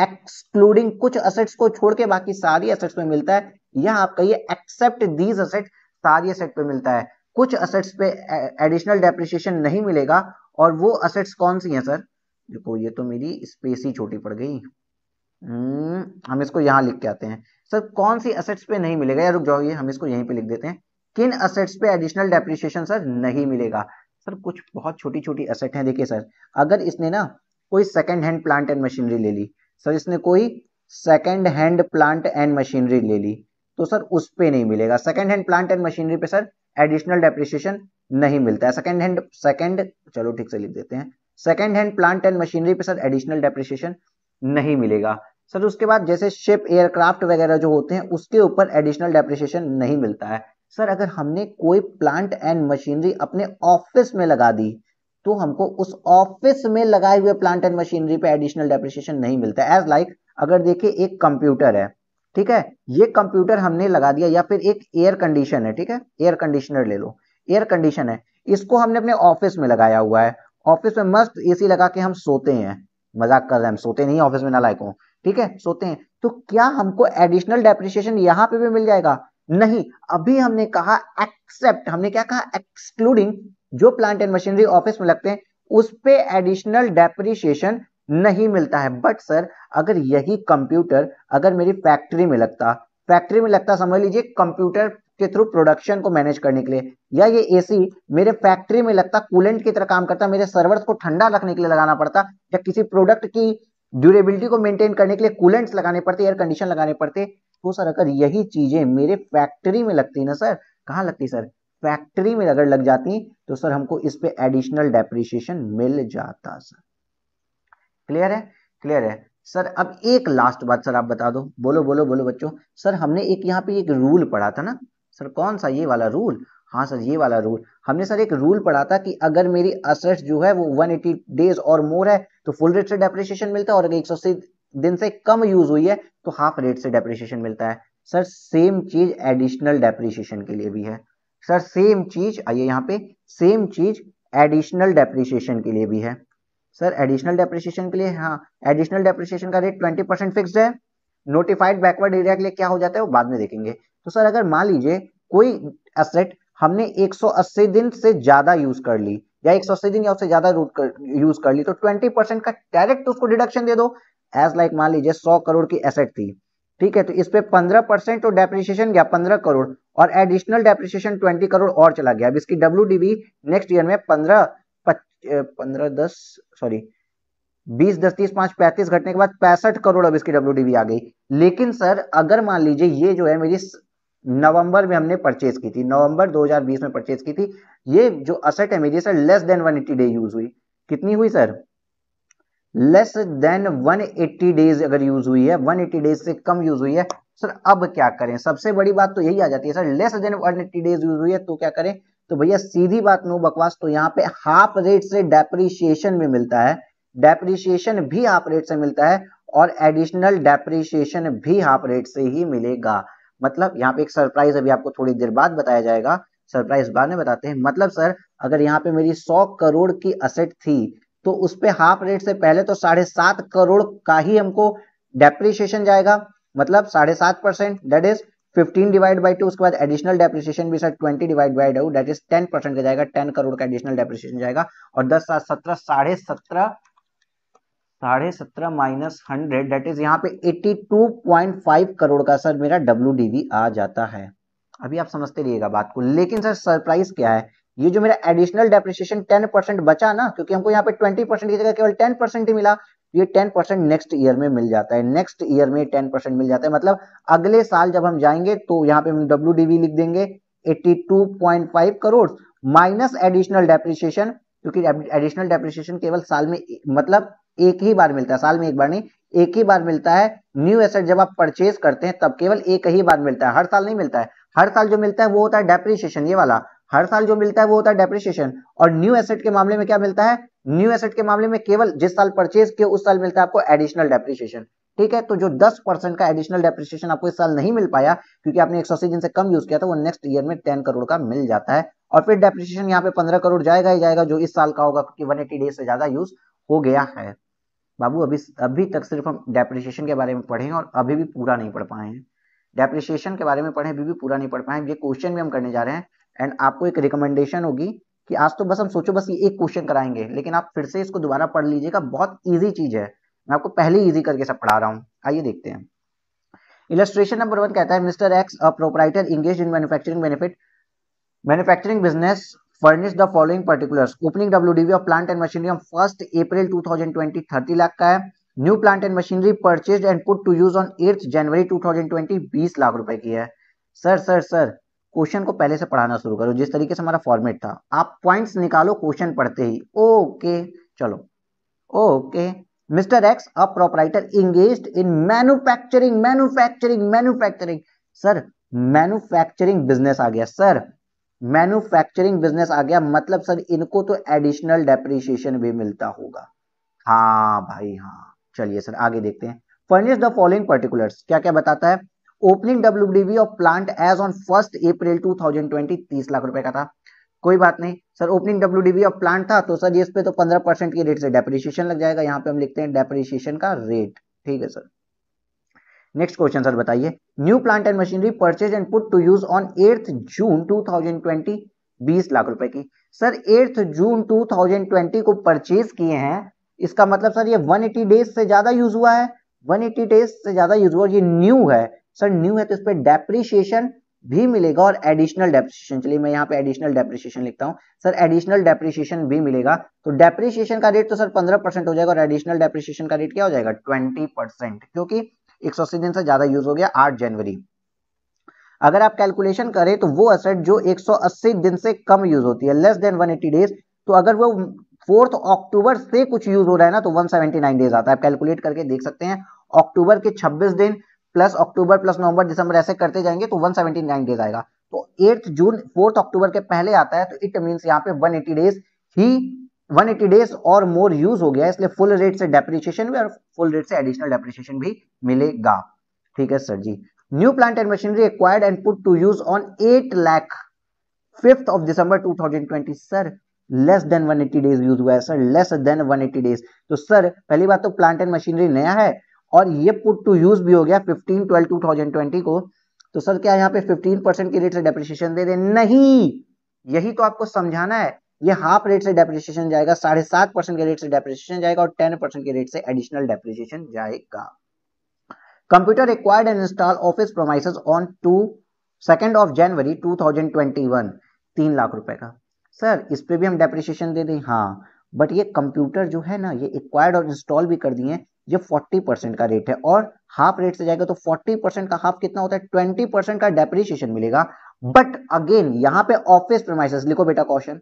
एक्सक्लूडिंग कुछ असेट्स को छोड़ के बाकी सारी असेट्स में मिलता है या आप कहिए एक्सेप्ट दीज असेट सारी असेट पे मिलता है कुछ असेट्स पे एडिशनल डेप्रिशिएशन नहीं मिलेगा और वो असेट्स कौन सी हैं सर देखो ये तो मेरी स्पेस ही छोटी पड़ गई हम्म, हम इसको यहां लिख के आते हैं सर कौन सी असेट्स पे नहीं मिलेगा या रुक जाओ ये हम इसको यहीं पे लिख देते हैं किन असेट्स पे एडिशनल डेप्रिशिएशन सर नहीं मिलेगा सर कुछ बहुत छोटी छोटी असेट हैं देखिए सर अगर इसने ना कोई second hand plant and machinery ले ली सर इसने कोई second hand plant and machinery ले ली तो सर उस पर नहीं मिलेगा second hand plant and machinery पे सर एडिशनल डेप्रिसिएशन नहीं मिलता है सेकेंड हैंड सेकेंड चलो ठीक से लिख देते हैं second hand plant and machinery पे सर एडिशनल डेप्रिसिएशन नहीं मिलेगा सर उसके बाद जैसे शिप एयरक्राफ्ट वगैरह जो होते हैं उसके ऊपर एडिशनल डेप्रिसिएशन नहीं मिलता है सर अगर हमने कोई प्लांट एंड मशीनरी अपने ऑफिस में लगा दी तो हमको उस ऑफिस में लगाए हुए प्लांट एंड मशीनरी पे एडिशनल डेप्रिशिएशन नहीं मिलता एज लाइक like, अगर देखिए एक कंप्यूटर है ठीक है ये कंप्यूटर हमने लगा दिया या फिर एक एयर कंडीशन है ठीक है एयर कंडीशनर ले लो एयर कंडीशन है इसको हमने अपने ऑफिस में लगाया हुआ है ऑफिस में मस्त एसी लगा के हम सोते हैं मजाक कर रहे हैं सोते नहीं ऑफिस में ना लायक हो ठीक है सोते हैं तो क्या हमको एडिशनल डेप्रिशिएशन यहाँ पे भी मिल जाएगा नहीं अभी हमने कहा एक्सेप्ट हमने क्या कहा एक्सक्लूडिंग जो प्लांट एंड मशीनरी ऑफिस में लगते हैं उस पर एडिशनल डेप्रिशिएशन नहीं मिलता है बट सर अगर यही कंप्यूटर अगर मेरी फैक्ट्री में लगता फैक्ट्री में लगता समझ लीजिए कंप्यूटर के थ्रू प्रोडक्शन को मैनेज करने के लिए या ये एसी मेरे फैक्ट्री में लगता कूलेंट की तरह काम करता मेरे सर्वर्स को ठंडा रखने के लिए लगाना पड़ता या किसी प्रोडक्ट की ड्यूरेबिलिटी को मेंटेन करने के लिए कूलेंट्स लगाने पड़ते एयर कंडीशन लगाने पड़ते तो सर अगर यही चीजें मेरे फैक्ट्री में लगती ना सर कहाँ लगती सर फैक्ट्री में अगर लग जाती तो सर हमको इस पे एडिशनल डेप्रिसिएशन मिल जाता सर क्लियर है क्लियर है सर अब एक लास्ट बात सर आप बता दो बोलो बोलो बोलो बच्चों सर हमने एक यहाँ पे एक रूल पढ़ा था ना सर कौन सा ये वाला रूल हाँ सर ये वाला रूल हमने सर एक रूल पढ़ा था कि अगर मेरी असेट जो है वो 180 डेज और मोर है तो फुल रेट से डेप्रिशिएशन मिलता है और अगर एक दिन से कम यूज हुई है तो हाफ रेट से डेप्रीशिएशन मिलता है सर सेम चीज एडिशनल डेप्रीशिएशन के लिए भी है सर सेम चीज आइए यहाँ पे सेम चीज एडिशनल डेप्रिसिएशन के लिए भी है सर एडिशनल डेप्रिसिएशन के लिए हाँ एडिशनल डेप्रिसिएशन का रेट ट्वेंटी परसेंट फिक्स है नोटिफाइड बैकवर्ड एरिया के लिए क्या हो जाता है वो बाद में देखेंगे तो सर अगर मान लीजिए कोई असेट हमने 180 दिन से ज्यादा यूज कर ली या 180 दिन या उससे ज्यादा यूज कर ली तो 20 परसेंट का डायरेक्ट उसको डिडक्शन दे दो एज लाइक मान लीजिए 100 करोड़ की एसेट थी ठीक है तो इस पे पंद्रह परसेंट तो डेप्रिसिएशन गया पंद्रह करोड़ और एडिशनल डेप्रिशिएशन ट्वेंटी करोड़ और चला गया अब इसकी डब्ल्यू नेक्स्ट ईयर में पंद्रह पंद्रह दस सॉरी बीस दस तीस पांच पैंतीस घटने के बाद पैंसठ करोड़ अब इसकी डब्ल्यू आ गई लेकिन सर अगर मान लीजिए ये जो है मेरी नवंबर में हमने परचेज की थी नवंबर 2020 में परचेज की थी ये जो असेट है मेरी sir less than 180 day use हुई कितनी हुई सर लेस देन 180 डेज अगर यूज हुई है 180 डेज से कम यूज हुई है सर अब क्या करें सबसे बड़ी बात तो यही आ जाती है sir less than one eighty days use हुई है तो क्या करें तो भैया सीधी बात नो बकवास तो यहाँ पे हाफ रेट से डेप्रिशिएशन भी मिलता है डेप्रिशिएशन भी हाफ रेट से मिलता है और एडिशनल डेप्रिशिएशन भी हाफ रेट से ही मिलेगा मतलब यहाँ पे एक सरप्राइज अभी आपको थोड़ी देर बाद बताया जाएगा सरप्राइज बाद में बताते हैं मतलब सर अगर यहाँ पे मेरी सौ करोड़ की असेट थी तो उस पर हाफ रेट से पहले तो साढ़े सात करोड़ का ही हमको डेप्रिशिएशन जाएगा मतलब साढ़े सात percent that is fifteen divide by two उसके बाद एडिशनल डेप्रिसिएशन भी sir twenty divide by two that is ten percent का जाएगा टेन करोड़ का एडिशनल डेप्रिसिएशन जाएगा और दस सात सत्रह साढ़े सत्रह साढ़े सत्रह माइनस हंड्रेड दैट इज यहाँ पे eighty two point five crore का सर मेरा डब्ल्यू डी वी आ जाता है अभी आप समझते रहिएगा बात को लेकिन सर सरप्राइज क्या है ये जो मेरा एडिशनल डेप्रिसिएशन टेन परसेंट बचा ना क्योंकि हमको यहाँ पे ट्वेंटी परसेंट की जगह केवल टेन परसेंट ही मिला ये टेन परसेंट नेक्स्ट ईयर में मिल जाता है नेक्स्ट ईयर में टेन परसेंट मिल जाता है मतलब अगले साल जब हम जाएंगे तो यहाँ पे हम डब्ल्यू लिख देंगे 82.5 करोड़ माइनस एडिशनल डेप्रिसिएशन क्योंकि एडिशनल डेप्रिसिएशन केवल साल में मतलब एक ही बार मिलता है साल में एक बार नहीं एक ही बार मिलता है न्यू एसेट जब आप परचेज करते हैं तब केवल एक ही बार मिलता है हर साल नहीं मिलता है हर साल जो मिलता है वो होता है डेप्रिसिएशन ये वाला हर साल जो मिलता है वो होता है डेप्रिसिएशन और न्यू एसेट के मामले में क्या मिलता है न्यू एसेट के मामले में केवल जिस साल परचेज किया उस साल मिलता है आपको एडिशनल डेप्रिशिएशन ठीक है तो जो 10 परसेंट का एडिशनल डेप्रिशिएशन आपको इस साल नहीं मिल पाया क्योंकि आपने एक दिन से कम यूज किया था वो नेक्स्ट ईयर में 10 करोड़ का मिल जाता है और फिर डेप्रिशिएशन यहाँ पे 15 करोड़ जाएगा ही जाएगा जो इस साल का होगा क्योंकि एटी डेज से ज्यादा यूज हो गया है बाबू अभी अभी तक सिर्फ हम डेप्रिसिएशन के बारे में पढ़े और अभी भी पूरा नहीं पढ़ पाए हैं डेप्रिशिएशन के बारे में पढ़े अभी भी पूरा नहीं पढ़ पाए ये क्वेश्चन भी हम करने जा रहे हैं एंड आपको एक रिकमेंडेशन होगी कि आज तो बस हम सोचो बस ये एक क्वेश्चन कराएंगे लेकिन आप फिर से इसको दोबारा पढ़ लीजिएगा बहुत ईजी चीज है मैं आपको पहले ईजी करके सब पढ़ा रहा हूँ आइए देखते हैं इलस्ट्रेशन नंबर वन कहता है mister X a proprietor engage in manufacturing benefit manufacturing business furnish the following particulars opening W DV of plant and machinery of first April 2020 30 lakh का है new plant and machinery purchase and put to use on eight January 2020 20 lakh रुपए की है sir sir sir question को पहले से पढ़ाना शुरू करो जिस तरीके से हमारा फॉर्मेट था आप पॉइंट्स निकालो क्वेश्चन पढ़ते ही ओके चलो okay mister X a proprietor engage in manufacturing manufacturing manufacturing sir manufacturing business आ गया सर मैन्युफैक्चरिंग बिजनेस आ गया मतलब सर इनको तो एडिशनल डेप्रिशिएशन भी मिलता होगा हाँ भाई हाँ चलिए सर आगे देखते हैं फर्निश द फॉलोइंग पर्टिकुलर्स क्या क्या बताता है opening W DB of plant as on first April 2020 30 lakh रुपए का था कोई बात नहीं sir opening W DB of plant था तो सर इस पे तो 15 परसेंट की रेट से डेप्रिशिएशन लग जाएगा यहाँ पे हम लिखते हैं डेप्रिशिएशन का रेट ठीक है सर नेक्स्ट क्वेश्चन सर बताइए new plant and machinery purchase and put to use on eighth June 2020 बीस लाख रुपए की सर एट्थ जून 2020 को परचेज किए हैं इसका मतलब सर ये 180 डेज से ज्यादा यूज हुआ है 180 डेज से ज्यादा यूज हुआ ये न्यू है सर न्यू है तो इस पर डेप्रिशिएशन भी मिलेगा और एडिशनल डेप्रिशिएशन चलिए मैं यहाँ पे एडिशनल डेप्रिशिएशन लिखता हूँ सर एडिशनल डेप्रिशिएशन भी मिलेगा तो डेप्रिशिएशन का रेट तो सर 15 परसेंट हो जाएगा और एडिशनल डेप्रिशिएशन का रेट क्या हो जाएगा 20 परसेंट क्योंकि एक दिन से ज्यादा यूज हो गया 8 जनवरी अगर आप कैलकुलेशन करें तो वो असेट जो अस्सी दिन से कम यूज होती है लेस देन 180 डेज तो अगर वो फोर्थ अक्टूबर से कुछ यूज हो रहा है ना तो नाइन डेज आता है आप कैलकुलेट करके देख सकते हैं अक्टूबर के छब्बीस दिन प्लस अक्टूबर प्लस नवंबर दिसंबर ऐसे करते जाएंगे तो 179 डेज आएगा तो एट्थ जून फोर्थ अक्टूबर के पहले आता है तो इट मीन्स यहाँ पे 180 डेज ही 180 डेज और मोर यूज हो गया इसलिए फुल रेट से डेप्रिशिएशन भी और फुल रेट से एडिशनल डेप्रिशिएशन भी मिलेगा ठीक है sir ji new plant and machinery acquired and put to use on eight lakh fifth of December 2020 sir less than 180 days use हुआ है सर लेस देन 180 डेज तो सर पहली बात तो प्लांट एंड मशीनरी नया है और ये पुट टू यूज भी हो गया fifteen twelve two thousand twenty को तो सर क्या यहाँ पे फिफ्टीन परसेंट की रेट से डेप्रिशिएशन दे दे नहीं यही तो आपको समझाना है ये हाफ रेट से डेप्रिशिएशन जाएगा साढ़े सात परसेंट के रेट से डेप्रिशिएशन जाएगा और टेन परसेंट के रेट से एडिशनल डेप्रिशिएशन जाएगा computer required and install office premises on two second of January 2021 तीन लाख रुपए का सर इस पर भी हम डेप्रिशिएशन दे दें हाँ बट ये कंप्यूटर जो है ना ये एक्वायर्ड और इंस्टॉल भी कर दिए हैं ये 40 परसेंट का रेट है और हाफ रेट से जाएगा तो 40 परसेंट का हाफ कितना होता है 20 परसेंट का डेप्रिसिएशन मिलेगा बट अगेन यहाँ पे ऑफिस प्रमाइसिस लिखो बेटा क्वेश्चन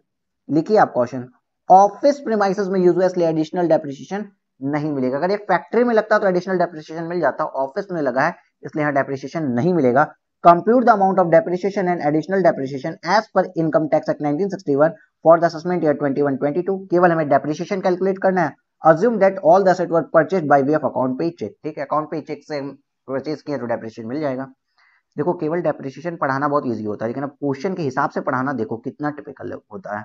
लिखिए आप क्वेश्चन ऑफिस प्रमाइसिस में यूज इसलिए एडिशनल डेप्रिसिएशन नहीं मिलेगा अगर ये फैक्ट्री में लगता तो एडिशनल डेप्रिसिएशन मिल जाता ऑफिस में लगा है इसलिए यहां डेप्रिसिएशन नहीं मिलेगा compute the amount of depreciation and additional depreciation as per income tax act 1961 the assessment year 21 22 केवल हमें depreciation कैलकुलेट करना है assume that all the asset purchase by way of account payee cheque ठीक है account payee check से purchase किया तो depreciation मिल जाएगा देखो केवल डेप्रिशिएशन पढ़ाना बहुत ईजी होता है लेकिन अब क्वेश्चन के हिसाब से पढ़ाना देखो कितना टिपिकल होता है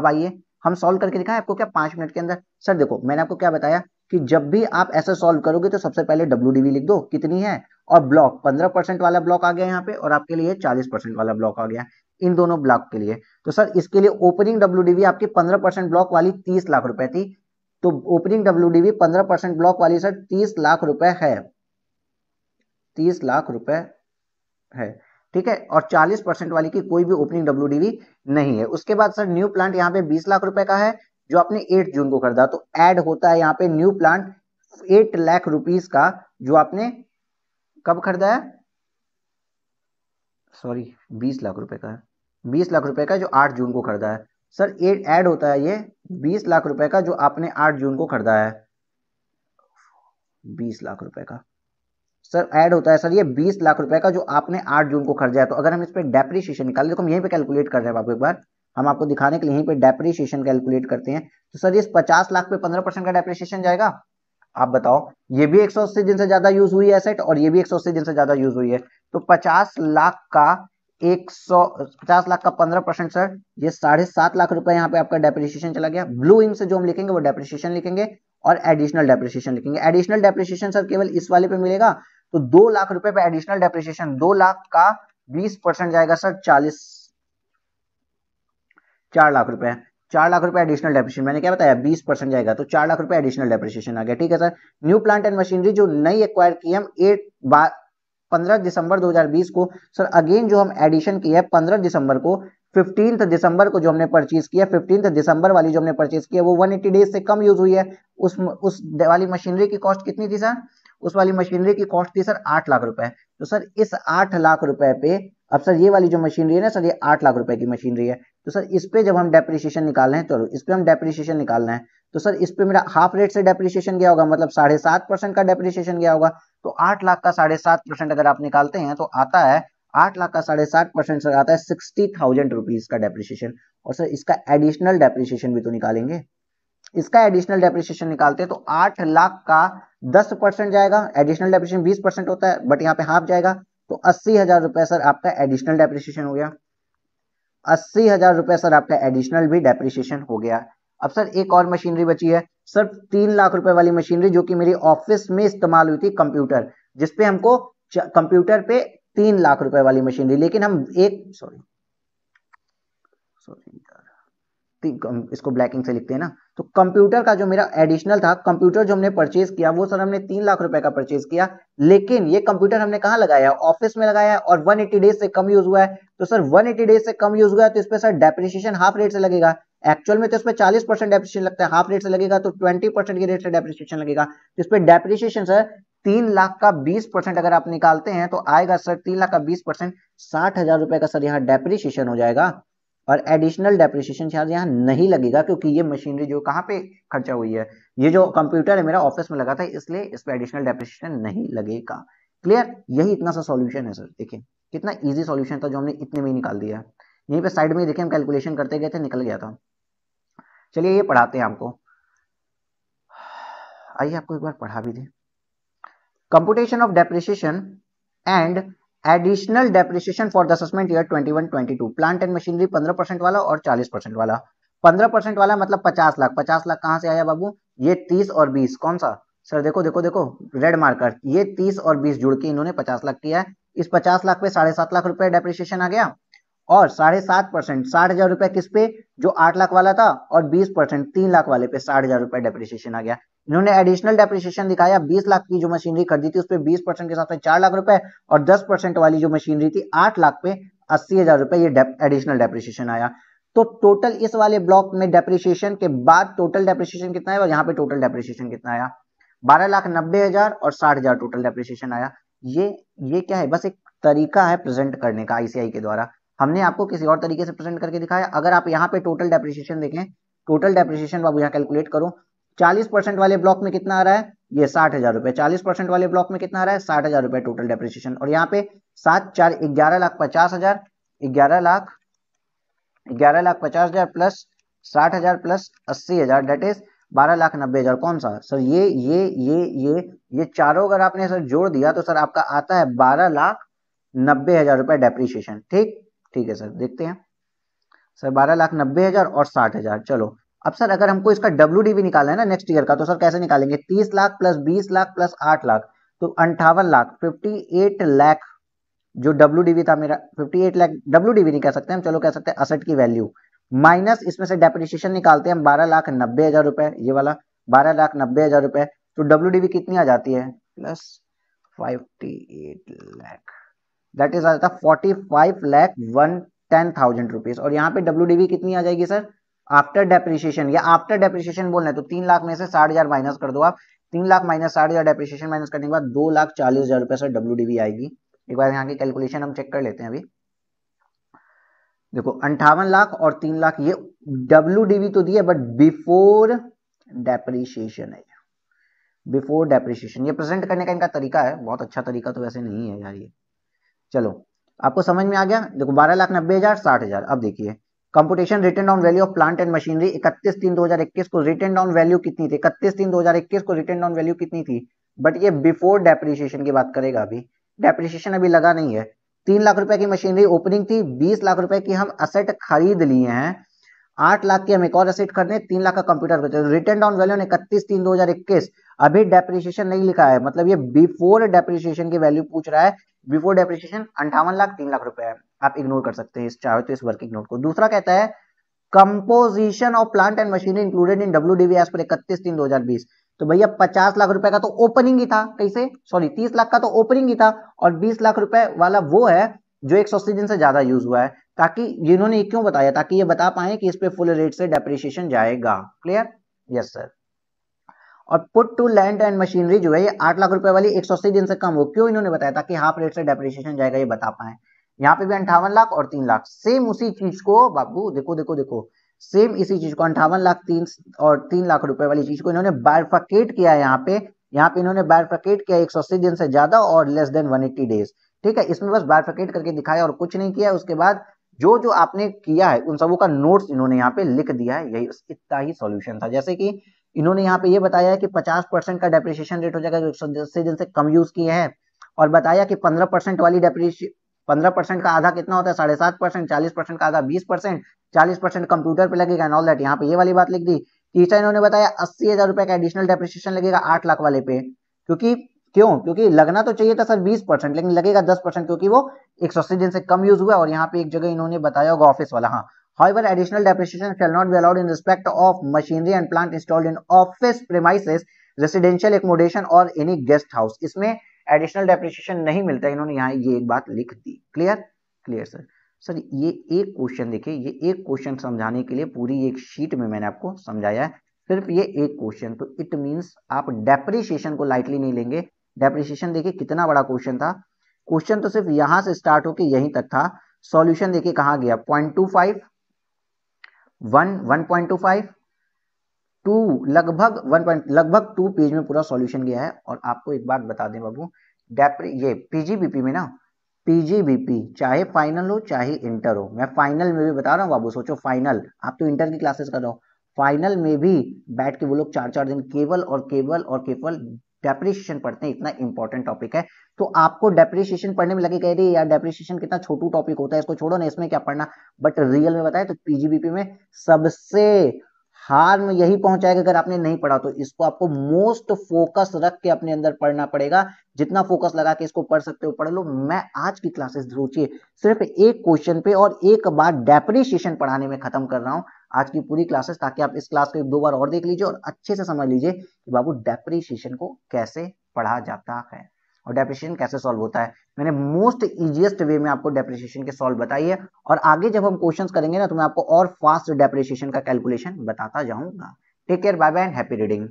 अब आइए हम सॉल्व करके दिखाएं आपको क्या पांच मिनट के अंदर सर देखो मैंने आपको क्या बताया कि जब भी आप ऐसा सॉल्व करोगे तो सबसे पहले डब्ल्यू लिख दो कितनी है और ब्लॉक पंद्रह परसेंट वाला ब्लॉक आ गया यहाँ पे और आपके लिए चालीस परसेंट वाला ब्लॉक आ गया इन दोनों ब्लॉक के लिए तो सर इसके लिए ओपनिंग डब्ल्यू आपकी पंद्रह परसेंट ब्लॉक वाली तीस लाख रुपए थी तो ओपनिंग डब्ल्यू पंद्रह परसेंट ब्लॉक वाली सर तीस लाख रुपए है तीस लाख रुपए है ठीक है और 40 परसेंट वाली की कोई भी ओपनिंग डब्ल्यू नहीं है उसके बाद सर न्यू प्लांट यहाँ पे 20 लाख रुपए का है जो आपने 8 जून को खरीदा तो ऐड होता है यहाँ पे न्यू प्लांट 8 लाख रुपीस का जो आपने कब खरीदा है सॉरी 20 लाख रुपए का है 20 लाख रुपए का जो 8 जून को खरीदा है सर ये ऐड होता है ये बीस लाख रुपए का जो आपने आठ जून को खरीदा है बीस लाख रुपए का सर ऐड होता है सर ये बीस लाख रुपए का जो आपने आठ जून को खरीदा है तो अगर हम इस पर डेप्रीशिएशन निकाल देखो हम यहीं पे कैलकुलेट कर रहे हैं आपको एक बार हम आपको दिखाने के लिए यहीं पे डेप्रीशिएशन कैलकुलेट करते हैं तो सर इस पचास लाख पे पंद्रह परसेंट का डेप्रीशिएशन जाएगा आप बताओ ये भी एक सौ अस्सी दिन से ज्यादा यूज हुई एसेट और ये भी एक सौ अस्सी दिन से ज्यादा यूज हुई है तो पचास लाख का एक सौ पचास लाख का पंद्रह परसेंट सर ये साढ़े सात लाख रुपए यहाँ पे आपका डेप्रिसिएशन चला गया ब्लू इन से जो हम लिखेंगे वो डेप्रिसिएशन लिखेंगे और एडिशनल डेप्रिसिएशन लिखेंगे एडिशनल डेप्रिसिएशन सर केवल इस वाले पे मिलेगा तो दो लाख रुपए पे एडिशनल डेप्रिसिएशन दो लाख का बीस परसेंट जाएगा सर चालीस चार लाख रुपए चार लाख रुपए एडिशनल डेप्रिसिएशन मैंने क्या बताया बीस परसेंट जाएगा तो चार लाख रुपए एडिशनल डेप्रिसिएशन आ गया ठीक है sir new plant and machinery जो नई एक्वायर की हम एट 15 दिसंबर 2020 को सर अगेन जो हम एडिशन किया है 15 दिसंबर को 15th दिसंबर को जो हमने परचेज किया 15th दिसंबर वाली जो हमने परचेज किया वो 180 डेज से कम यूज हुई है उस उस वाली मशीनरी की कॉस्ट कितनी थी सर उस वाली मशीनरी की कॉस्ट थी सर आठ लाख रुपए तो सर इस आठ लाख रुपए पे अब सर ये वाली जो मशीनरी है ना सर ये आठ लाख रुपए की मशीनरी है तो सर इस पे जब हम डेप्रिसिएशन निकाल रहे हैं तो इस पे हम डेप्रिसिएशन निकाल रहे हैं तो सर इस पे मेरा हाफ रेट से डेप्रिसिएशन गया होगा मतलब साढ़े सात परसेंट का डेप्रिसिएशन गया होगा तो आठ लाख का साढ़े सात परसेंट अगर आप निकालते हैं तो आता है आठ लाख का साढ़े सात परसेंट सर आता है सिक्सटी थाउजेंड रुपीज का डेप्रिसिएशन और सर इसका एडिशनल डेप्रिसिएशन भी तो निकालेंगे इसका एडिशनल डेप्रिसिएशन निकालते हैं तो आठ लाख का दस परसेंट जाएगा एडिशनल डेप्रिसिएशन बीस परसेंट होता है बट यहाँ पे हाफ जाएगा तो अस्सी हजार रुपए सर आपका एडिशनल डेप्रिसिएशन हो गया अस्सी हजार रुपए सर आपका एडिशनल भी डेप्रिशिएशन हो गया अब सर एक और मशीनरी बची है सिर्फ तीन लाख रुपए वाली मशीनरी जो कि मेरी ऑफिस में इस्तेमाल हुई थी कंप्यूटर जिसपे हमको कंप्यूटर पे तीन लाख रुपए वाली मशीनरी लेकिन हम एक सॉरी सॉरी इसको ब्लैकिंग से लिखते हैं ना तो कंप्यूटर का जो मेरा एडिशनल था कंप्यूटर जो हमने परचेज किया वो सर हमने तीन लाख रुपए का परचेज किया लेकिन ये कंप्यूटर हमने कहा लगाया ऑफिस में लगाया और 180 डेज से कम यूज हुआ है तो सर 180 डेज से कम यूज हुआ है तो इस पर सर डेप्रिशिएशन हाफ रेट से लगेगा एक्चुअल में तो इस पर चालीस परसेंट डेप्रिशिएशन लगता है हाफ रेट से लगेगा तो ट्वेंटी परसेंट रेट से डेप्रिसिएशन लगेगा तो इस पर डेप्रिशिएशन सर तीन लाख का बीस परसेंट अगर आप निकालते हैं तो आएगा सर तीन लाख का बीस परसेंट साठ हजार रुपए का सर यहाँ डेप्रिसिएशन हो जाएगा और एडिशनल डेप्रिसिएशन चार्ज यहाँ नहीं लगेगा क्योंकि ये मशीनरी जो कहाँ पे खर्चा हुई है ये जो कंप्यूटर है मेरा ऑफिस में लगा था इसलिए इस पर एडिशनल डेप्रिसिएशन नहीं लगेगा क्लियर यही इतना सा सॉल्यूशन है सर देखिए कितना इजी सॉल्यूशन था जो हमने इतने में ही निकाल दिया यहीं पे साइड में देखिए हम कैलकुलेशन करते गए थे निकल गया था चलिए ये पढ़ाते हैं आपको आइए आपको एक बार पढ़ा भी दे computation of depreciation and additional depreciation for the assessment year 21-22 plant and machinery 15 percent वाला और 40 परसेंट वाला 15 परसेंट वाला मतलब 50 लाख 50 लाख कहां से आया बाबू ये 30 और 20 कौन सा सर देखो देखो देखो रेड मार्कर ये 30 और 20 जुड़ के इन्होंने 50 लाख किया है इस 50 लाख पे साढ़े सात लाख रुपए डेप्रिसिएशन आ गया और साढ़े सात परसेंट साठ हजार रुपए किस पे जो आठ लाख वाला था और बीस परसेंट तीन लाख वाले पे साठ हजार रुपए डेप्रिसिएशन आ गया इन्होंने एडिशनल डेप्रिसिएशन दिखाया 20 लाख की जो मशीनरी खरीदी थी उस पर बीस परसेंट के साथ चार लाख रुपए और 10 परसेंट वाली जो मशीनरी थी आठ लाख पे अस्सी हजार रुपए ये एडिशनल डेप्रिसिएशन आया तो टोटल इस वाले ब्लॉक में डेप्रिसिएशन के बाद टोटल डेप्रिसिएशन कितना है और यहाँ पे टोटल डेप्रिसिएशन कितना आया बारह लाख नब्बे हजार और साठ हजार टोटल डेप्रिसिएशन आया ये ये क्या है बस एक तरीका है प्रेजेंट करने का आईसीआई के द्वारा हमने आपको किसी और तरीके से प्रेजेंट करके दिखाया अगर आप यहाँ पे टोटल डेप्रिसिएशन देखें टोटल डेप्रिसिएशन बाबू यहाँ कैलकुलेट करो चालीस परसेंट वाले ब्लॉक में कितना आ रहा है ये साठ हजार रुपए चालीस परसेंट वाले ब्लॉक में कितना आ रहा है साठ हजार रुपए टोटल डेप्रिसिएशन और यहाँ पे सात चार ग्यारह लाख पचास हजार ग्यारह लाख ग्यारह लाख पचास हजार प्लस साठ हजार प्लस अस्सी हजार डेट इज बारह लाख नब्बे हजार कौन सा सर ये ये ये ये ये चारों अगर आपने सर जोड़ दिया तो सर आपका आता है बारह लाख नब्बे हजार रुपए डेप्रिसिएशन ठीक ठीक है सर देखते हैं सर बारह लाख नब्बे हजार और साठ हजार चलो अब सर अगर हमको इसका डब्ल्यू भी निकालना है ना नेक्स्ट ईयर का तो सर कैसे निकालेंगे तीस लाख प्लस बीस लाख प्लस आठ लाख तो अंठावन लाख फिफ्टी एट लाख जो डब्ल्यू था मेरा फिफ्टी एट लाख डब्ल्यू नहीं कह सकते हम चलो कह सकते हैं असट की वैल्यू माइनस इसमें से डेप्रिशिएशन निकालते हैं बारह लाख नब्बे हजार रुपए ये वाला बारह लाख नब्बे हजार रुपए तो डब्ल्यू कितनी आ जाती है plus fifty eight lakh that is आ जाता forty five lakh one ten thousand rupees और यहाँ पे डब्ल्यू कितनी आ जाएगी सर आफ्टर डेप्रिशिएशन या आफ्टर डेप्रिशिएशन बोलना है तो तीन लाख में से साठ हजार माइनस कर दो आप तीन लाख माइनस साठ हजार डेप्रिशिएशन माइनस करने के बाद दो लाख चालीस हजार रुपए से डब्ल्यू आएगी एक बार यहाँ की कैलकुलेशन हम चेक कर लेते हैं अभी देखो अंठावन लाख और तीन लाख ये डब्ल्यू तो दी है बट बिफोर डेप्रिशिएशन है बिफोर डेप्रिशिएशन ये प्रेजेंट करने का इनका तरीका है बहुत अच्छा तरीका तो वैसे नहीं है यार ये चलो आपको समझ में आ गया देखो बारह लाख नब्बे हजार साठ हजार अब देखिए computation written down value of plant and machinery इकतीस तीन 2021 को रिटर्न डाउन वैल्यू कितनी थी इकतीस तीन 2021 को रिटर्न डाउन वैल्यू कितनी थी बट ये बिफोर डेप्रिशिएशन की बात करेगा अभी डेप्रिशिएशन अभी लगा नहीं है तीन लाख रुपए की मशीनरी ओपनिंग थी बीस लाख रुपए की हम असेट खरीद लिए हैं आठ लाख की हम एक और असेट खरीदे तीन लाख का कंप्यूटर खरीदे रिटर्न डाउन वैल्यू इकतीस तीन दो हजार इक्कीस अभी डेप्रिसिएशन नहीं लिखा है मतलब ये बिफोर डेप्रिसिएशन की वैल्यू पूछ रहा है बिफोर डेप्रिशिएशन अंठावन लाख तीन लाख रुपए है आप इग्नोर कर सकते हैं चाहे तो इस वर्किंग नोट को दूसरा कहता है composition of plant and machinery included in W DV as पर इकतीस तीन दो हजार बीस तो भैया पचास लाख रुपए का तो ओपनिंग ही था कैसे सॉरी तीस लाख का तो ओपनिंग ही था और बीस लाख रुपए वाला वो है जो एक सौ अस्सी दिन से ज्यादा यूज हुआ है ताकि इन्होंने क्यों बताया ताकि ये बता पाए कि इस पे फुल रेट से डेप्रिशिएशन जाएगा क्लियर यस सर और put to land and machinery जो है ये आठ लाख रुपए वाली एक सौ अस्सी दिन से कम हो क्यों इन्होंने बताया था कि हाफ रेट से डेप्रिशिएशन जाएगा ये बता पाए यहाँ पे भी अंठावन लाख और तीन लाख सेम उसी चीज को बाबू देखो देखो देखो सेम इसी चीज को अंठावन लाख तीन और तीन लाख रुपए वाली चीज को इन्होंने बायफाकेट किया है यहाँ पे यहाँ पे इन्होंने बायफाकेट किया एक सौ अस्सी दिन से ज्यादा और less than one eighty days ठीक है इसमें बस बायफाकेट करके दिखाया और कुछ नहीं किया उसके बाद जो जो आपने किया है उन सबों का नोट्स इन्होंने यहाँ पे लिख दिया है यही इतना ही सॉल्यूशन था जैसे कि इन्होंने यहाँ पे ये बताया है कि 50 परसेंट का डेप्रिशिएशन रेट हो जाएगा एक दिन से कम यूज किए हैं और बताया कि 15 परसेंट वाली डेप्रिशिए पंद्रह परसेंट का आधा कितना होता है साढ़े सात परसेंट चालीस परसेंट का आधा बीस परसेंट चालीस परसेंट कंप्यूटर पे लगेगा एंड ऑल दैट यहाँ पे ये वाली बात लिख दी तीसरा इन्होंने बताया अस्सी हजार रुपए का एडिशनल डेप्रिसिएशन लगेगा आठ लाख वाले पे क्योंकि क्यों क्योंकि लगना तो चाहिए था सर बीस परसेंट लेकिन लगेगा दस परसेंट क्योंकि वो एक सौ अस्सी दिन से कम यूज हुआ और यहाँ पे एक जगह इन्होंने बताया होगा ऑफिस वाला हाँ However, additional depreciation shall not be allowed in respect of machinery and plant installed in office premises, residential accommodation or any guest house. इसमें additional depreciation नहीं मिलता इन्होंने यहाँ ये एक बात लिख दी Clear? Clear sir. सर ये एक क्वेश्चन देखिए ये एक क्वेश्चन समझाने के लिए पूरी एक शीट में मैंने आपको समझाया है सिर्फ ये एक क्वेश्चन तो इट मींस आप डेप्रिशिएशन को लाइटली नहीं लेंगे डेप्रिशिएशन देखिए कितना बड़ा क्वेश्चन था क्वेश्चन तो सिर्फ यहां से स्टार्ट होकर यहीं तक था सॉल्यूशन देखिए कहा गया पॉइंट टू फाइव टू लगभग वन पॉइंट लगभग टू पेज में पूरा सॉल्यूशन गया है और आपको एक बात बता दें बाबू ये पीजीबीपी में ना पीजीबीपी चाहे फाइनल हो चाहे इंटर हो मैं फाइनल में भी बता रहा हूँ बाबू सोचो फाइनल आप तो इंटर की क्लासेस कर रहे हो फाइनल में भी बैठ के वो लोग चार चार दिन केवल और केवल और केवल डेप्रिशिएशन पढ़ते हैं इतना इंपॉर्टेंट टॉपिक है तो आपको डेप्रिशिएशन पढ़ने में रही है यार डेप्रिशिएशन कितना छोटू टॉपिक होता है इसको छोड़ो ना इसमें क्या पढ़ना बट रियल में बताए तो पीजीबीपी में सबसे हार्म यही पहुंचाएगा अगर आपने नहीं पढ़ा तो इसको आपको मोस्ट फोकस रख के अपने अंदर पढ़ना पड़ेगा जितना फोकस लगा के इसको पढ़ सकते हो पढ़ लो मैं आज की क्लासेस रोचिए सिर्फ एक क्वेश्चन पे और एक बार डेप्रिशिएशन पढ़ाने में खत्म कर रहा हूं आज की पूरी क्लासेस ताकि आप इस क्लास को एक दो बार और देख लीजिए और अच्छे से समझ लीजिए कि बाबू डेप्रिशिएशन को कैसे पढ़ा जाता है और डेप्रिशिएशन कैसे सॉल्व होता है मैंने मोस्ट इजिएस्ट वे में आपको डेप्रिशिएशन के सॉल्व बताई है और आगे जब हम क्वेश्चन करेंगे ना तो मैं आपको और फास्ट डेप्रिशिएशन का कैलकुलेशन बताता जाऊंगा take care bye bye and happy reading